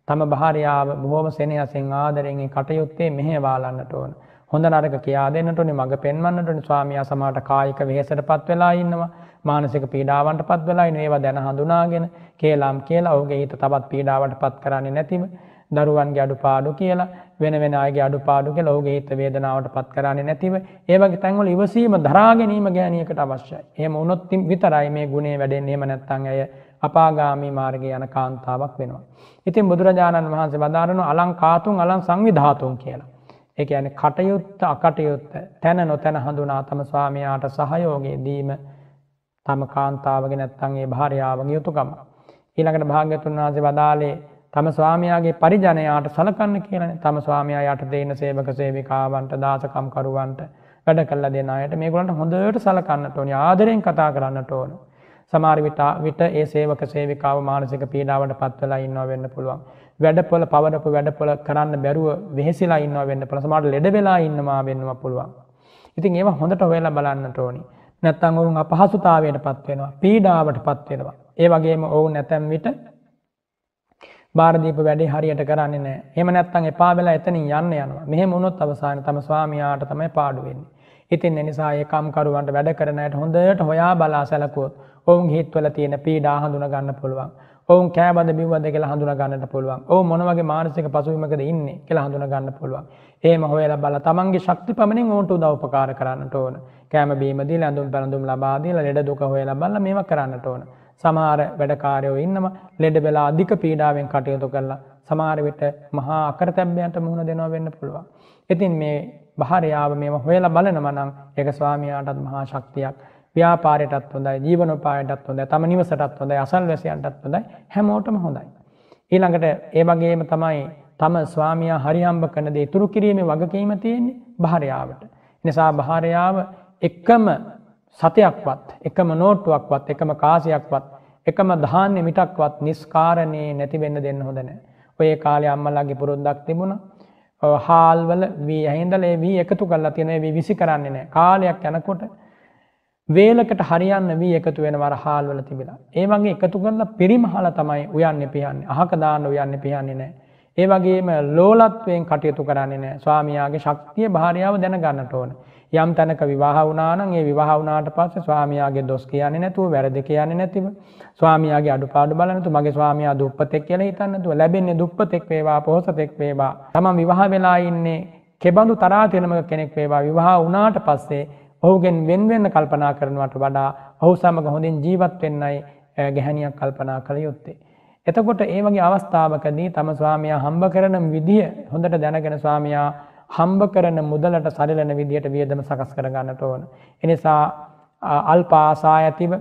තම භාරයාාව බොහෝම සෙනයසින් ආදරෙන්ගේ කටයුත්තේ මෙහෙවාලන්නට ඕන. හොඳ නරක කියා දෙන්නටනි මඟ පෙන්වන්නටනි ස්වාමයා සමට කායික වෙහෙසට පත් වෙලා ඉන්නවා මානසික පීඩාවන්ට පත් වෙලා ඒවා දැන හඳුනාගෙන කේලාම් කියලා ඔහුගේ හිත තබත් පීඩාවට පත් කරන්නේ නැතිව දරුවන්ගේ අඩු පාඩු කියලා වෙන වෙනගේ අඩු පාඩු කියලා ඔහුගේ හිත වේදනාවට පත් කරන්නේ නැතිව ඒ වගේ තැන්වල ඉවසීම දරා ගැනීම ගෑනියකට අවශ්‍යයි. එහෙම වුණොත් විතරයි මේ ගුණේ වැඩෙන්නේ එහෙම නැත්නම් ඇය අපාගාමී මාර්ගයේ යන කාන්තාවක් වෙනවා. ඉතින් බුදුරජාණන් වහන්සේ වදාරන අලංකාතුන් අලං සංවිධාතුන් කියලා. ඒ කියන්නේ කටයුත්ත අකටයුත්ත තැන නොතැන හඳුනා තම ස්වාමියාට සහයෝගය දීම තම කාන්තාවගේ නැත්තන්ගේ භාරයාවගේ යුතුකම. ඊළඟට භාග්‍යතුන් වහන්සේ වදාළේ තම ස්වාමයාගේ පරිජනයාට සලකන්න කියන තම ස්වාමයා යට දෙන්න සේවක සේවිකාවන්ට දාසකම්කරුවන්ට වැඩ කල්ල දෙන අයට මේගොලන්ට හොඳට සලකන්නට ඕනි ආදරයෙන් කතා කරන්නට ඕන. සමාර විටා විට ඒ සේවක සේවිකාව මානසික පීඩාවට පත්වලා ඉන්නවා වෙන්න පුළුවන්. වැඩපොල පවරපු වැඩපොල කරන්න බැරුව වෙහෙසිලා ඉන්නවා වෙන්න පලසමාට ලෙඩ වෙලා ඉන්නවා වෙන්නවා පුළුවන්. ඉතින් ඒවා හොඳට හොයලා බලන්නට ඕනි. නැත්තං ඔවුන් අපහසුතාවයට පත්වෙනවා පීඩාවට පත්වෙනවා. ඒ වගේම ඔවුන් නැතැම් විට බාරදීප වැඩි හරියට කරන්නේ නෑ එම නැත්තන් එපා වෙලා එතනින් යන්න යනවා මෙහෙම වුණොත් අවසාන තම ස්වාමියාට තමයි පාඩු වෙන්නේ. ඉතින් එනිසා ඒ කම්කරුවන්ට වැඩ කරනයට හොඳට හොයා බලා සැලකුවොත් ඔවුන් හිත්වල තියෙන පීඩා හඳුන ගන්න පුළුවන්. ඔවුන් කෑබද බිව්වද කියලා හඳුන ගන්නට පුළුවන්. ඔවුන් මොන වගේ මානසික පසුබිමකද ඉන්නේ කියලා හඳුන ගන්න පුළුවන්. එහෙම හොයලා බලලා තමන්ගේ ශක්ති පමණින් ඔවුන්ට උදව් උපකාර කරන්නට ඕන. කෑම බීම දීලා ඇඳුම් පැළඳුම් ලබා දීලා ලෙඩ දුක හොයලා බලලා මේවා කරන්නට ඕන. සමහර වැඩකාරයෝ ඉන්නම ලෙඩ වෙලා අධික පීඩාවෙන් කටයුතු කරලා සමහර විට මහා අකරතැබ්බයන්ට මුහුණ දෙනවා වෙන්න පුළුවන්. ඉතින් මේ භාර්යාව මේව හොයලා බලනවා නම් ඒක ස්වාමියාටත් මහා ශක්තියක්. ව්‍යාපාරයටත් හොඳයි, ජීවනෝපායටත් හොඳයි, තම නිවසටත් හොඳයි, අසල්වැසියන්ටත් හොඳයි, හැමෝටම හොඳයි. ඊළඟට ඒ වගේම තමයි තම ස්වාමියා හරිහම්බ කරන දේ ඉතුරු කිරීමේ වගකීම තියෙන්නේ භාර්යාවට. නිසා භාර්යාව එකම සතයක්වත් එකම නෝට්ටුවක්වත් එකම කාසියක්වත් එකම දාන්‍ය මිටක්වත් නිස්කාරණයේ නැතිවෙන්න දෙන්න හොඳන. ඔය කාලය අම්මල්ලාගේ පුරුද්දක් තිබුණ හාල්වල වී ඇහින්දලේ වී එකතු කල්ලා තියෙන විසි කරන්නේ නෑ කාලයක් යනකොට වේලකට හරියන්න වී එකතු වෙන වර හාල්වල තිබිලා ඒමගේ එකතු කරලා පිරිමහල තමයි උයන්න පියන්නේ අහකදාන්න උයන්න පියන්නේ නෑ. ඒවගේම ලෝලත්වයෙන් කටයුතු කරන්නේ නෑ ස්වාමයාගේ ශක්තිය භාරයාව දැනගන්නට ඕන. යම් තැනක විවාහ වුණානම් ඒ විවාහ වුණාට පස්සේ ස්වාමියාගේ දොස් කියන්නේ නැතුව වැරදි කියන්නේ නැතිව ස්වාමියාගේ අඩුපාඩු බලන තු මගේ ස්වාමියා දුප්පතෙක් කියලා හිතන්න නැතුව ලැබෙන්නේ දුප්පතෙක් වේවා පොහොසතෙක් වේවා තමන් විවාහ වෙලා ඉන්නේ කෙබඳු තරාතිරමක කෙනෙක් වේවා විවාහ වුණාට පස්සේ ඔහුගෙන් වෙන් වෙන්න කල්පනා කරනවට වඩා ඔහු සමග හොඳින් ජීවත් වෙන්නයි ගැහැණියක් කල්පනා කළ යුත්තේ එතකොට ඒ වගේ අවස්ථාවකදී තම ස්වාමියා හම්බ කරන විදිය හොඳට දැනගෙන ස්වාමියා හම්බ කරන මුදලට සරිලන විදිහට වියදම සකස් කරගන්නට ඕන. එනිසා අල්ප ආසා ඇතිව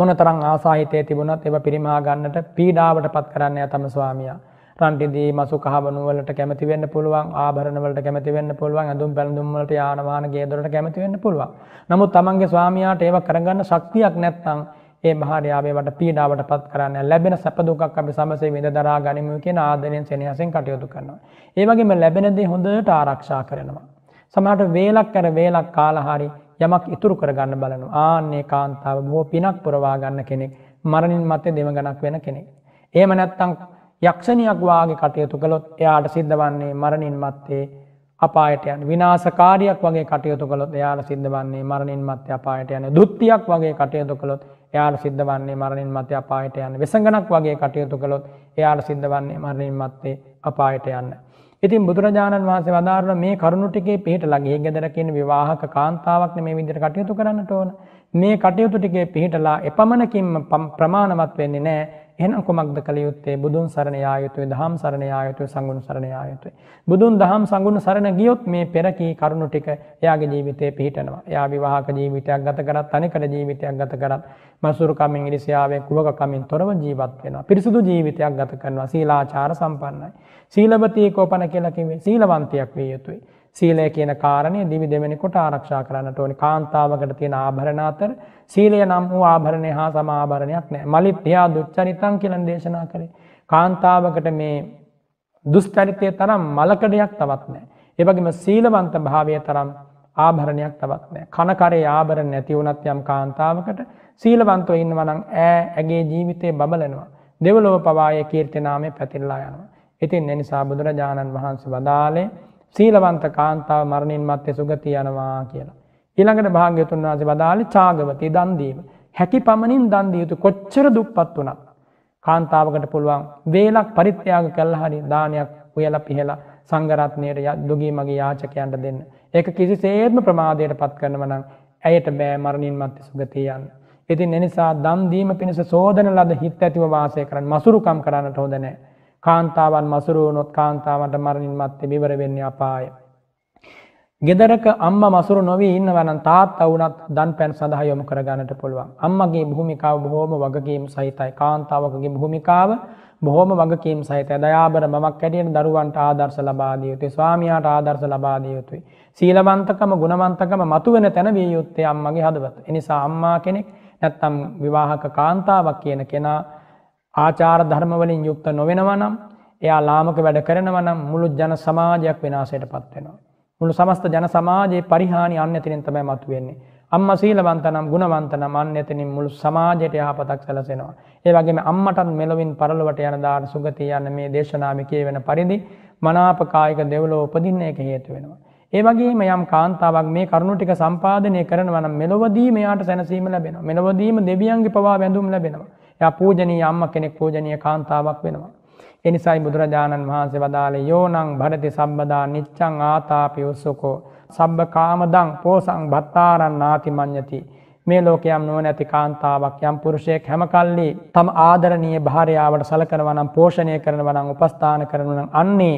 මොනතරං ආසාහිතය තිබුණත් එව පිරිමා ගන්නට පීඩාවට පත් කරන්න ඇතම ස්වාමියා. රන්ටිදී මසු කහබනුවලට කැමතිවෙන්න පුළුවන් ආභරණවලට කැමතිවෙන්න පුළුවන් ඇඳුම් පැළඳුම්වලට යානවාන ගේදොරට කැමතිවෙන්න පුළුවන්. නමුත් තමන්ගේ ස්වාමයාට ඒව කරගන්න ශක්තියක් නැත්තං ඒ මහානයාමේ මට පීඩාවට පත් කරන්න ලැබෙන සැපදුකක් අපි සමසේ විඳ දරා ගනිමු කියෙන ආදනයෙන් සෙනහසෙන් කටයුතු කරනවා. ඒවගේම ලැබෙනදේ හොඳට ආරක්ෂා කරනවා. සමහට වේලක් කර වේලක් කාලහාරි යමක් ඉතුරු කරගන්න බලනු ආන්නේ කාන්තාව බෝ පිනක් පුරවා ගන්න කෙනෙක් මරණින් මතේ දෙමගනක් වෙන කෙනෙක්. ඒම නැත්තං යක්ෂණයක් වගේ කටයුතු කළොත් එයාට සිද්ධ වන්නේ මරණින් මත්තේ අපායට යන විනාසකාරයක් වගේ කටයුතු කළොත් එයාට සිද්ධ වන්නේ මරණින් මත්‍ය අපායට යන දුෘත්තියක් වගේ කටයුතු කළොත් එයාට සිද්ධ වන්නේ මරණින් මත්තේ අපායට යන්න. වෙසඟනක් වගේ කටයුතු කළොත් එයාට සිද්ධ වන්නේ මරණින් මත්තේ අපායට යන්න. ඉතින් බුදුරජාණන් වහන්සේ වදාරන මේ කරුණු ටිකේ පිළිටලා ගේ ගෙදර කියන විවාහක කාන්තාවක් මේ විදිහට කටයුතු කරන්නට ඕන. මේ කටයුතු ටිකේ පිළිටලා එපමණකින්ම ප්‍රමාණවත් වෙන්නේ නැහැ. එහෙනම් කුමක්ද කළ යුත්තේ බුදුන් සරණ යා යුතුයි, දහම් සරණ යා යුතුයි, සංඝුන් සරණ යා යුතුයි. බුදුන් දහම් සංඝුන් සරණ ගියොත් මේ පෙර කී කරුණු ටික එයාගේ ජීවිතේ පිහිටනවා. එයා විවාහක ජීවිතයක් ගත කරත්, අනිකර ජීවිතයක් ගත කරත්, මසුරුකමින්, ඉරිසියාවෙන්, කුවකකමින් තොරව ජීවත් වෙනවා. පිරිසුදු ජීවිතයක් ගත කරනවා. සීලාචාර සම්පන්නයි. සීලවතී කෝපන කියලා කිව්වේ සීලවන්තයක් විය යුතුයි. සීලය කියන කාරණය දිවි දෙවෙනෙකුට ආරක්ෂා කරන්නට ඕනි කාන්තාවකට තියෙන ආභරණ අතර සීලය නම් වූ ආභරණය හා සම ආභරණයක් නැහැ. මලිත්‍යා දුච්චරිතං කියලා දේශනා කළේ. කාන්තාවකට මේ දුස්චරිතය තරම් මලකඩයක් තවත් නැහැ. ඒ වගේම සීලවන්ත භාවය තරම් ආභරණයක් තවත් නැහැ. කනකරේ ආභරණ නැති වුණත් යම් කාන්තාවකට සීලවන්තව ඉන්නවා නම් ඈ ඇගේ ජීවිතේ බබලනවා. දෙවලොව පවායේ කීර්ති නාමය පැතිරලා යනවා. ඉතින් ඒ නිසා බුදුරජාණන් වහන්සේ වදාළේ සීලවන්ත කාන්තාව මරණින් මත්තේ සුගති යනවා කියලා. ඊළඟට භාග්‍යතුන් වහන්සේ වදාළේ චාගවති දන් දීම. හැකි පමණින් දන් දිය යුතු කොච්චර දුප්පත් වුණත් කාන්තාවකට පුළුවන් වේලක් පරිත්‍යාග කළා හරි දානයක් උයලා පිහලා සංඝ රත්නයට දුගී මගේ යාචකයන්ට දෙන්න. ඒක කිසිසේත්ම ප්‍රමාදයටපත් කරනව නම් ඇයට බෑ මරණින් මත්තේ සුගතිය යන්න. ඉතින් එනිසා දන් දීම පිණිස සෝදන ලද හිත් ඇතිව වාසය කරන්න මසුරුකම් කරන්නට හොඳ නැහැ. කාන්තාවන් මසුරුවනොත් කාන්තාවට මරණින් මත්තේ බිවර වෙන්න අපාය. ගෙදරක අම්ම මසුරු නොවී ඉන්න වනන් තාත් අවුනත් දන් පැන් සඳහා යොමු කරගන්නට පුළුවන්. අම්මගේ භූමිකාව බොහෝම වගකීම් සහිතයි කාන්තාවකගේ භූමිකාව බොහෝම වගකීම් සහිත දයාබර මමක් ඇටියට දරුවන්ට ආදර්ශ ලබාදිය යුතුයි ස්වාමයාට ආදර්ශ ලබාදිය යුතුයි. සීලවන්තකම ගුණවන්තකම මතුවෙන තැනවිය යුත්තේ අම්මගේ හදවත. එනිසා අම්මා කෙනෙක් නැත්තම් විවාහක කාන්තාවක් කියන කෙනා ආචාර ධර්මවලින් යුක්ත නොවෙනවනම් එයා ලාමක වැඩ කරනවනම් මුළු ජන සමාජයක් වෙනසයට පත්වෙනවා. මුළු සමස්ත ජන සමාජයේ පරිහානි අන්න ඇතිනින් තමයි මතු වෙන්නේ. අම්ම සීලවන්තනම් ගුණවන්තනම් අන්න ඇතිනින් මුළු සමාජයට යහපතක් සැලසෙනවා. ඒ වගේම අම්මටත් මෙලොවින් පරලොවට යන දාන සුගතිය යන මේ දේශනාමි කියවෙන පරිදි මනාපකායික දෙවලෝ උපදින්න එක හේතු වෙනවා. ඒ වගේම යම් කාන්තාවක් මේ කරුණු ටික සම්පාදනය කරනවා නම් මෙලොවදී මෙයාට සැනසීම ලැබෙනවා. මෙලොවදීම දෙවියන්ගේ පවා වැඳුම් ලැබෙනවා. ය පූජනී අම්ම කෙනෙක් පූජනය කාන්තාවක් වෙනවා. එනිසයි බුදුරජාණන් වහන්සේ වදාළේ යෝනං භරති සබ්බදා නිච්චං ආතාපි උස්සකෝ සබ්බ කාමදං පෝසං භත්තාරන් නාති මං්ඥති. මේ ලෝකයම් නුවන ඇති කාන්තාවක් යම් පුරුෂයෙක් හැමකල්ලි තම ආදරණය භාරයාවට සලකනවනම් පෝෂණය කරනවනම් උපස්ථාන කරනවනම් අන්නේ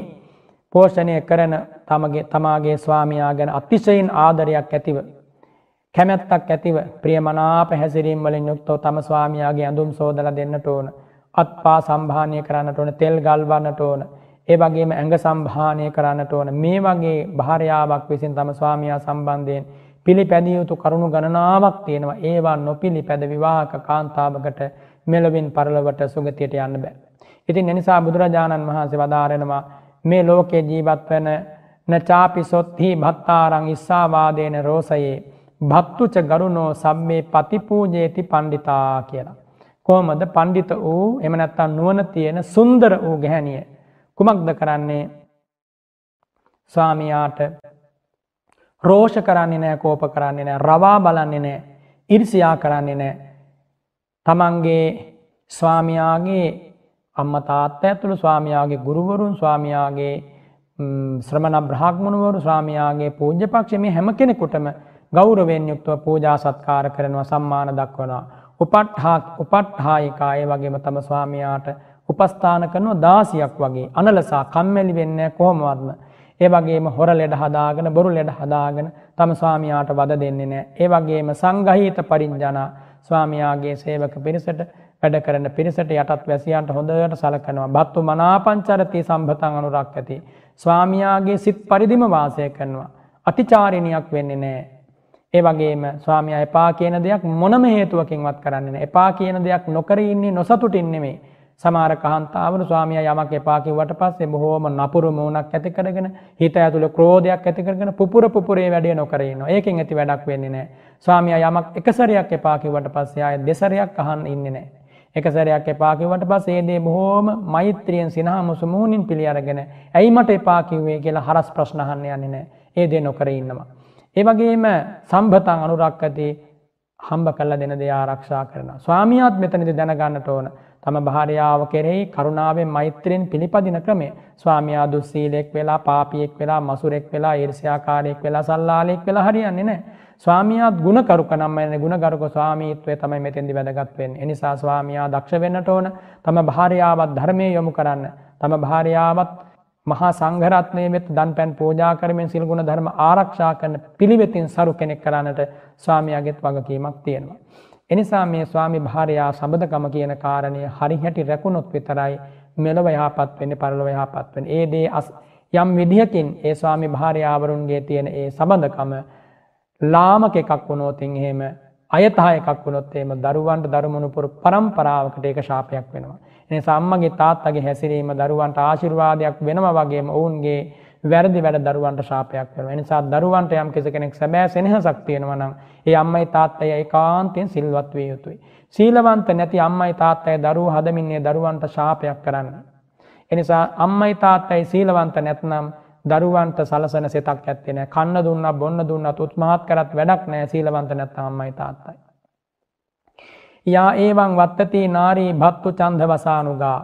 පෝෂණය කරන තමගේ තමාගේ ස්වාමයා ගැන අතිශයින් ආදරයක් ඇතිව කැමැත්තක් ඇතිව ප්‍රියමනාප හැසිරීම් වලින් යුක්තව තම ස්වාමියාගේ ඇඳුම් සෝදලා දෙන්නට ඕන. අත්පා සම්භානය කරන්නට ඕන, තෙල් ගල්වන්නට ඕන. ඒ වගේම ඇඟ සම්භානය කරන්නට ඕන. මේ වගේ භාර්යාවක් විසින් තම ස්වාමියා සම්බන්ධයෙන් පිළිපැදිය යුතු කරුණු ගණනාවක් තියෙනවා. ඒවා නොපිළිපැද විවාහක කාන්තාවකට මෙලොවින් පරලොවට සුගතියට යන්න බෑ. ඉතින් එනිසා බුදුරජාණන් වහන්සේ වදාරනවා මේ ලෝකේ ජීවත් වෙන නචාපි සොත්හි භත්තාරං ඉස්සාවාදේන රෝසයේ භත්තුච ගරුණෝ සම්මේ පතිපූජේති පණ්ඩිතා කියලා. කොහොමද පණ්ඩිත වූ එම නැත්තම් නුවණ තියෙන සුන්දර වූ ගැහැණිය කුමක්ද කරන්නේ? ස්වාමියාට රෝෂ කරන්නේ නැහැ, කෝප කරන්නේ නැහැ, රවා බලන්නේ නැහැ, ඊර්ෂියා කරන්නේ නැහැ. තමන්ගේ ස්වාමියාගේ අම්මා තාත්තා ඇතුළු ස්වාමියාගේ ගුරුවරුන් ස්වාමියාගේ ශ්‍රමණ බ්‍රහ්මණවරු ස්වාමියාගේ පූජ්‍ය පක්ෂ මේ හැම කෙනෙකුටම ගෞරවෙන් යුක්තව පූජා සත්කාර කරනවා සම්මාන දක්වනවා. උපට්හා උපට්හායිකා ඒ වගේම තම ස්වාමියාට උපස්ථාන කරනවා දාසියක් වගේ අනලසා කම්මැලි වෙන්නේ කොහොමවත්ම. ඒ වගේම හොර ලෙඩ හදාගෙන බොරු ලෙඩ හදාගෙන තම ස්වාමියාට වද දෙන්නේ නැහැ. ඒ වගේම සංඝහිත පරිඥානා ස්වාමියාගේ සේවක පිරිසට වැඩ කරන පිරිසට යටත් වැසියන්ට හොඳට සලකනවා. බත්තු මනාපංචරති සම්භතං අනුරක්කති. ස්වාමියාගේ සිත් පරිදිම වාසය කරනවා. අතිචාරිණියක් වෙන්නේ නැහැ. ඒ වගේම ස්වාමියා එපා කියන දෙයක් මොනම හේතුවකින්වත් කරන්නේ නැහැ. එපා කියන දෙයක් නොකර ඉන්නේ නොසතුටින් නෙමෙයි. සමහර කාන්තාවරු ස්වාමියා යමක් එපා කිව්වට පස්සේ බොහෝම නපුරු මූණක් ඇති කරගෙන හිත ඇතුළේ ක්‍රෝධයක් ඇති කරගෙන පුපුර පුපුරේ වැඩේ නොකර ඉන්නවා. ඒකෙන් ඇති වැඩක් වෙන්නේ නැහැ. ස්වාමියා යමක් එක සැරයක් එපා කිව්වට පස්සේ ආයෙ දෙසරයක් අහන්න ඉන්නේ නැහැ. එක සැරයක් එපා කිව්වට පස්සේ ඒ දේ බොහොම මෛත්‍රියෙන් සිනහමසු මූණින් පිළි අරගෙන ඇයි මට එපා කිව්වේ කියලා හරස් ප්‍රශ්න අහන්න යන්නේ නැහැ. ඒ දේ නොකර ඉන්නවා. ඒවගේම සම්භතන් අනුරක්කති හම්බ කල්ල දෙන දෙ ආරක්ෂා කරන. ස්වාමියත් මෙතනද දැනගන්නට ඕන තම භාරයාව කෙරෙහි කරුණාවෙන් මෛත්‍රයෙන් පිළිපදින ක්‍රමේ ස්වාමයා දුස්සීලෙක් වෙලා පාපියෙක් වෙලා මසුරෙක් වෙලා ඒර්ෂයාකාරයෙක් වෙලා සල්ලාලෙක් වෙලා හරියන්නේ නෑ. ස්වාමියත් ගුණකරුක නම්මන ගුණගරුක ස්වාමීත්වය තමයි මෙතෙන්දි වැදගත්වෙන්. එනිසා ස්වාමයා දක්ෂ වෙන්නට ඕන තම භාරයාවත් ධර්මය යොමු කරන්න. තම භාරයාවත් මහා සංඝරත්නය වෙත දන් පැන් පෝජා කරමින් සිල්ගුණ ධර්ම ආරක්ෂා කරන පිළිවෙතින් සරු කෙනෙක් කරන්නට ස්වාමියගෙත් වගකීමක් තියෙනවා. එනිසා මේ ස්වාමි භාරයා සබඳකම කියන කාරණය හරිහැටි රැකුණොත් විතරයි මෙලොව යහපත් වෙන්නේ පරලොව යහපත් වෙන්නේ. ඒ දේ යම් විදිහකින් ඒ ස්වාමි භාරයාවරුන්ගේ තියෙන ඒ සබඳකම ලාමක එකක් වුණොත් එහෙම අයතහ එකක් වුණොත් එහෙම දරුවන්ට දරුමුණුපුරු පරම්පරාවකට ඒක ශාපයක් වෙනවා. සම්මගේ තාත්තගේ හැසිරීම දරුවන්ට ආශිර්වාදයක් වෙනම වගේම ඔවුන්ගේ වැරදි වැඩ දරුවන්ට ශාපයක් වෙනවා. එනිසා දරුවන්ට යම් කෙනෙක් සැබෑ සෙනෙහසක් තියෙනවා නම් ඒ අම්මයි තාත්තයි ඒකාන්තයෙන් සිල්වත් විය යුතුයි. සීලවන්ත නැති අම්මයි තාත්තයි දරුවෝ හදමින්නේ දරුවන්ට ශාපයක් කරන්න. එනිසා අම්මයි තාත්තයි සීලවන්ත නැත්නම් දරුවන්ට සලසන සිතක් ඇත්තේ නැහැ. කන්න දුන්නා බොන්න දුන්නා තුත් මහත් කරත් වැඩක් නැහැ සීලවන්ත නැත්නම් අම්මයි තාත්තයි. යා ඒවන් වත්තති නාරී භත්තු චන්ද වසානුගා.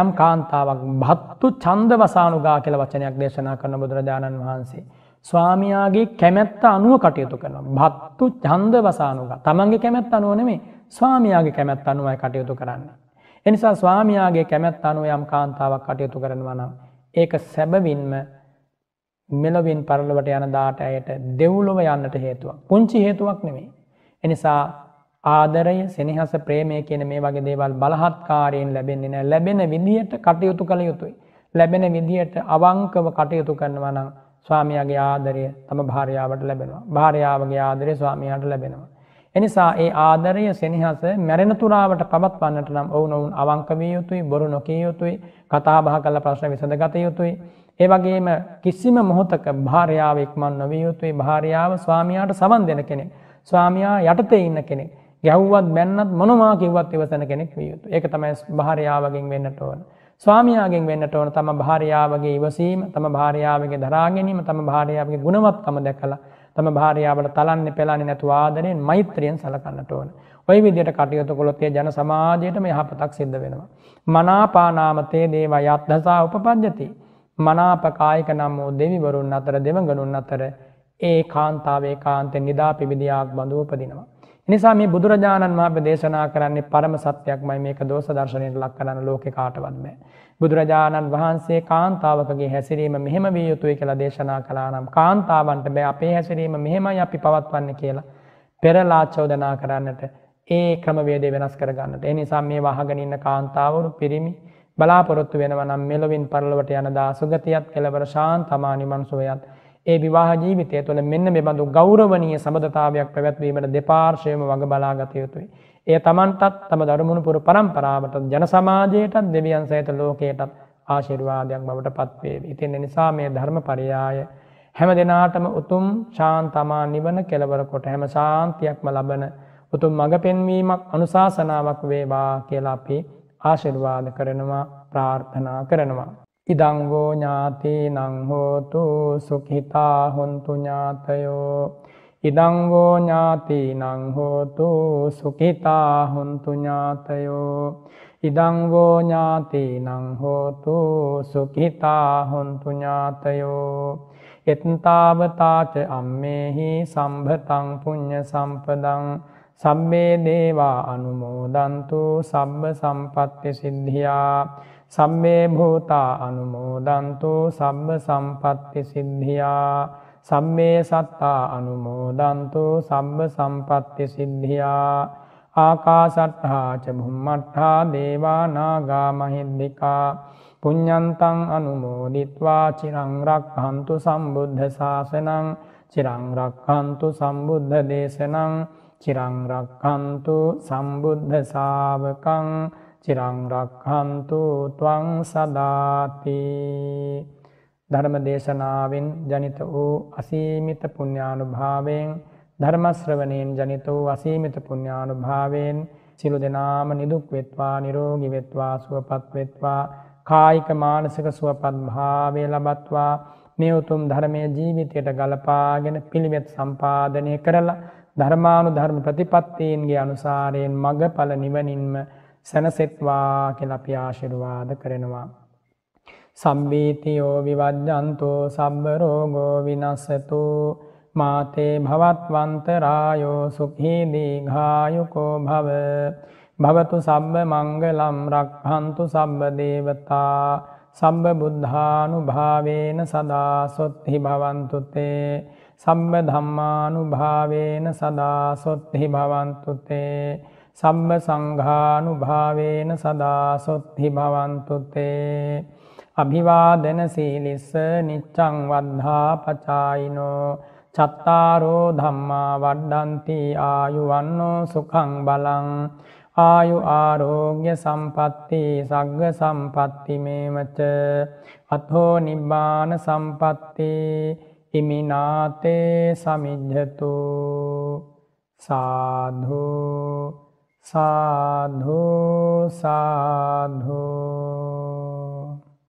යම් කාන්තාවක් භත්තු චන්ද වසානුගා කියල වචනයක් දේශනා කරන බුදුරජාණන් වහන්සේ. ස්වාමයාගේ කැමැත්ත අනුව කටයුතු කරනවා. භත්තු චන්ද වසානුග තමන්ගේ කැමැත් අනුව නෙමේ ස්වාමයාගේ කැමැත් අනුවයි කටයුතු කරන්න. එනිසා ස්වාමයාගේ කැමැත් අනුව යම් කාන්තාවක් කටයුතු කරනවා නම් ඒක සැබවින්ම මෙලොවින් පරලවට යන දාට ඇයට දෙව්ලොව යන්නට හේතුවක් පුංචි හේතුවක් නෙමේ. එනිසා ආදරය සෙනහස ප්‍රේමය කියන මේ වගේ දේවල් බලහත්කාරයෙන් ලැබෙන්නේ නෑ ලැබෙන විදිහට කටයුතු කළ යුතුයි. ලැබෙන විදිහට අවංකව කටයුතු කරනවා නම් ස්වාමියාගේ ආදරය තම භාරයාවට ලැබෙනවා. භාරයාවගේ ආදරය ස්වාමියාට ලැබෙනවා. එනිසා ඒ ආදරය සෙනහස මැරෙන තුරාවට පවත්වන්නට නම් ඔවුන් ඔවුන් අවංක විය යුතුයි, බොරු නොකිය යුතුයි, කතා බහ කරලා ප්‍රශ්න විසඳගත යුතුයි. ඒ වගේම කිසිම මොහොතක භාර්යාව ඉක්මන් නොවිය යුතුයි. භාර්යාව ස්වාමියාට සමන් දෙන කෙනෙක්. ස්වාමියා යටතේ ඉන්න කෙනෙක්. ගැව්වත් බැන්නත් මොනවා කිව්වත් ඉවසන කෙනෙක් විය යුතු. ඒක තමයි භාර්යාවගෙන් වෙන්නට ඕන. ස්වාමියාගෙන් වෙන්නට ඕන තම භාර්යාවගේ ඉවසීම, තම භාර්යාවගේ දරා ගැනීම, තම භාර්යාවගේ ගුණවත්කම දැකලා තම භාර්යාවට තලන්නේ පෙළන්නේ නැතුව ආදරෙන් මෛත්‍රියෙන් සලකන්නට ඕන. ඔය විදිහට කටයුතු කළොත් ඒ ජන සමාජයේට මේ යහපතක් සිද්ධ වෙනවා. මනාපානාමතේ දේවා යද්දසා උපපද්‍යති. මනාපකායක නම් වූ දෙවිවරුන් අතර දෙවඟනුන් අතර ඒ කාන්තාවේ කාන්තෙන් නිදා පිවිදියාක් බඳුව උපදිනවා. නිසා මේ බුදුරජාණන් වහන්සේ දේශනා කරන්නේ පරම සත්‍යයක්මයි මේක දෝෂ දර්ශනයට ලක් කරන ලෝකේ කාටවත් බෑ. බුදුරජාණන් වහන්සේ කාන්තාවකගේ හැසිරීම මෙහෙම විය යුතුයි කියලා දේශනා කළා නම් කාන්තාවන්ට බෑ අපේ හැසිරීම මෙහෙමයි අපි පවත්වන්නේ කියලා පෙරලා චෝදනා කරන්නට ඒ ක්‍රමවේදය වෙනස් කරගන්නට. ඒ නිසා මේ වහගෙන ඉන්න කාන්තාවරු පිරිමි බලාපොරොත්තු වෙනවා නම් මෙලොවින් පරලොවට යන දා සුගතියත් කෙලවර ශාන්තමා නිමන්සෝයත් ඒ විවාහ ජීවිතය තුළ මෙන්න මේ බඳු ගෞරවනීය සබඳතාවයක් පැවැත්වීමට දෙපාර්ශයම වග බලාගත යුතුයි. ඒ තමන්ටත් තම දරුමුණු පුරු පරම්පරාවට ජන සමාජයටත් දෙවියන් සහිත ලෝකයටත් ආශිර්වාදයක් බවට පත්වේ. ඉතින් නිසා මේ ධර්ම පරියාය හැම දෙනාටම උතුම් ශාන්තමා නිවන කෙලවරකොට හැම ශාන්තියක්ම ලබන උතුම් මඟ පෙන්වීමක් අනුශාසනාවක් වේවා කියලා අපි ආශිර්වාද කරනවා ප්‍රාර්ථනා කරනවා. ඉදංගෝ ඥාති නංහෝතු සුකිතා හොන්තු ඥාතයෝ ඉදංගෝ ඥාති නංහෝතු සුකිතා හොන්තු ඥාතයෝ ඉදංගෝ ඥාති නංහෝතු සුකිතා හොන්තු ඥාතයෝ එත්තාවතාච අම්මේහි සම්භතං පුඤ්ඤ සම්පදං සම්මේ දේවා අනුමෝදන්තු සම්ම සම්පත්ති සිද්ධියා සම්මේ භූතා අනුමෝදන්තු සබ්බ සම්පත්ති සිද්ධියා සම්මේ සත්තා අනුමෝදන්තු සබ්බ සම්පත්ති සිද්ධියා ආකාසට්හා චබුම්මට්හා දේවානාගා මහින්දිකා පුඤ්ඥන්තං අනුමෝදිත්වා චිරංරක් හන්තු සම්බුද්ධ ශාසනං චිරංරක් හන්තු සම්බුද්ධ දේශනං චිරංරක් හන්තු සම්බුද්ධ සාාවකං චිරංරක්හන්තු ත්වං සදාති ධර්ම දේශනාවෙන් ජනිත වූ අසීමිත පුඤ්ඥානුභාවයෙන් ධර්මශ්‍රවණයෙන් ජනිත වූ අසීමිත පුඤ්ඥානුභාවයෙන් සිළු දෙනාම නිදුක් වෙත්වා නිරෝගි වෙත්වා සුවපත් වෙත්වා කායික මානසික සුවපත් භාවය ලබත්වා මේ උතුම් ධර්මය ජීවිතයට ගලපාගෙන පිළිවෙත් සම්පාදනය කරලා ධර්මානු ධර්ම ප්‍රතිපත්තීන්ගේ අනුසාරයෙන් මඟඵල නිවනින්ම සැනසෙත්වා කියලා අපි ආශිර්වාද කරනවා. සම්බීතියෝ විවජ්ජන්තු සබ්බරෝගෝ විනස්සතු මාතේ භවත්වන්තරායෝ සුඛීදී ගායුකෝ භව භවතු සබ්බ මංගලම් රක්හන්තු සබ්බ දේවතා සම්බ බුද්ධානු භාවේන සදා සොත්හි භවන්තුතේ සම්බ ධම්මානු භාවේන සදා සොත්හි භවන්තුතේ සම්ම සංඝානු භාවේන සදාසොත්හි භවන්තුතේ අභිවාදන සීලිස්ස නිච්චං වද්ධා පචායිනෝ චත්තාරෝ ධම්මා වඩ්ඩන්ති ආයුවන්නෝ සුකං බලං ආයු ආරෝග්‍ය සම්පත්ති සග්ග සම්පත්ති මේමච අත්හෝ නිබ්බාන සම්පත්ති ඉමිනාතේ සමිජ්ජතු සාධූ සාධෝ සාධෝ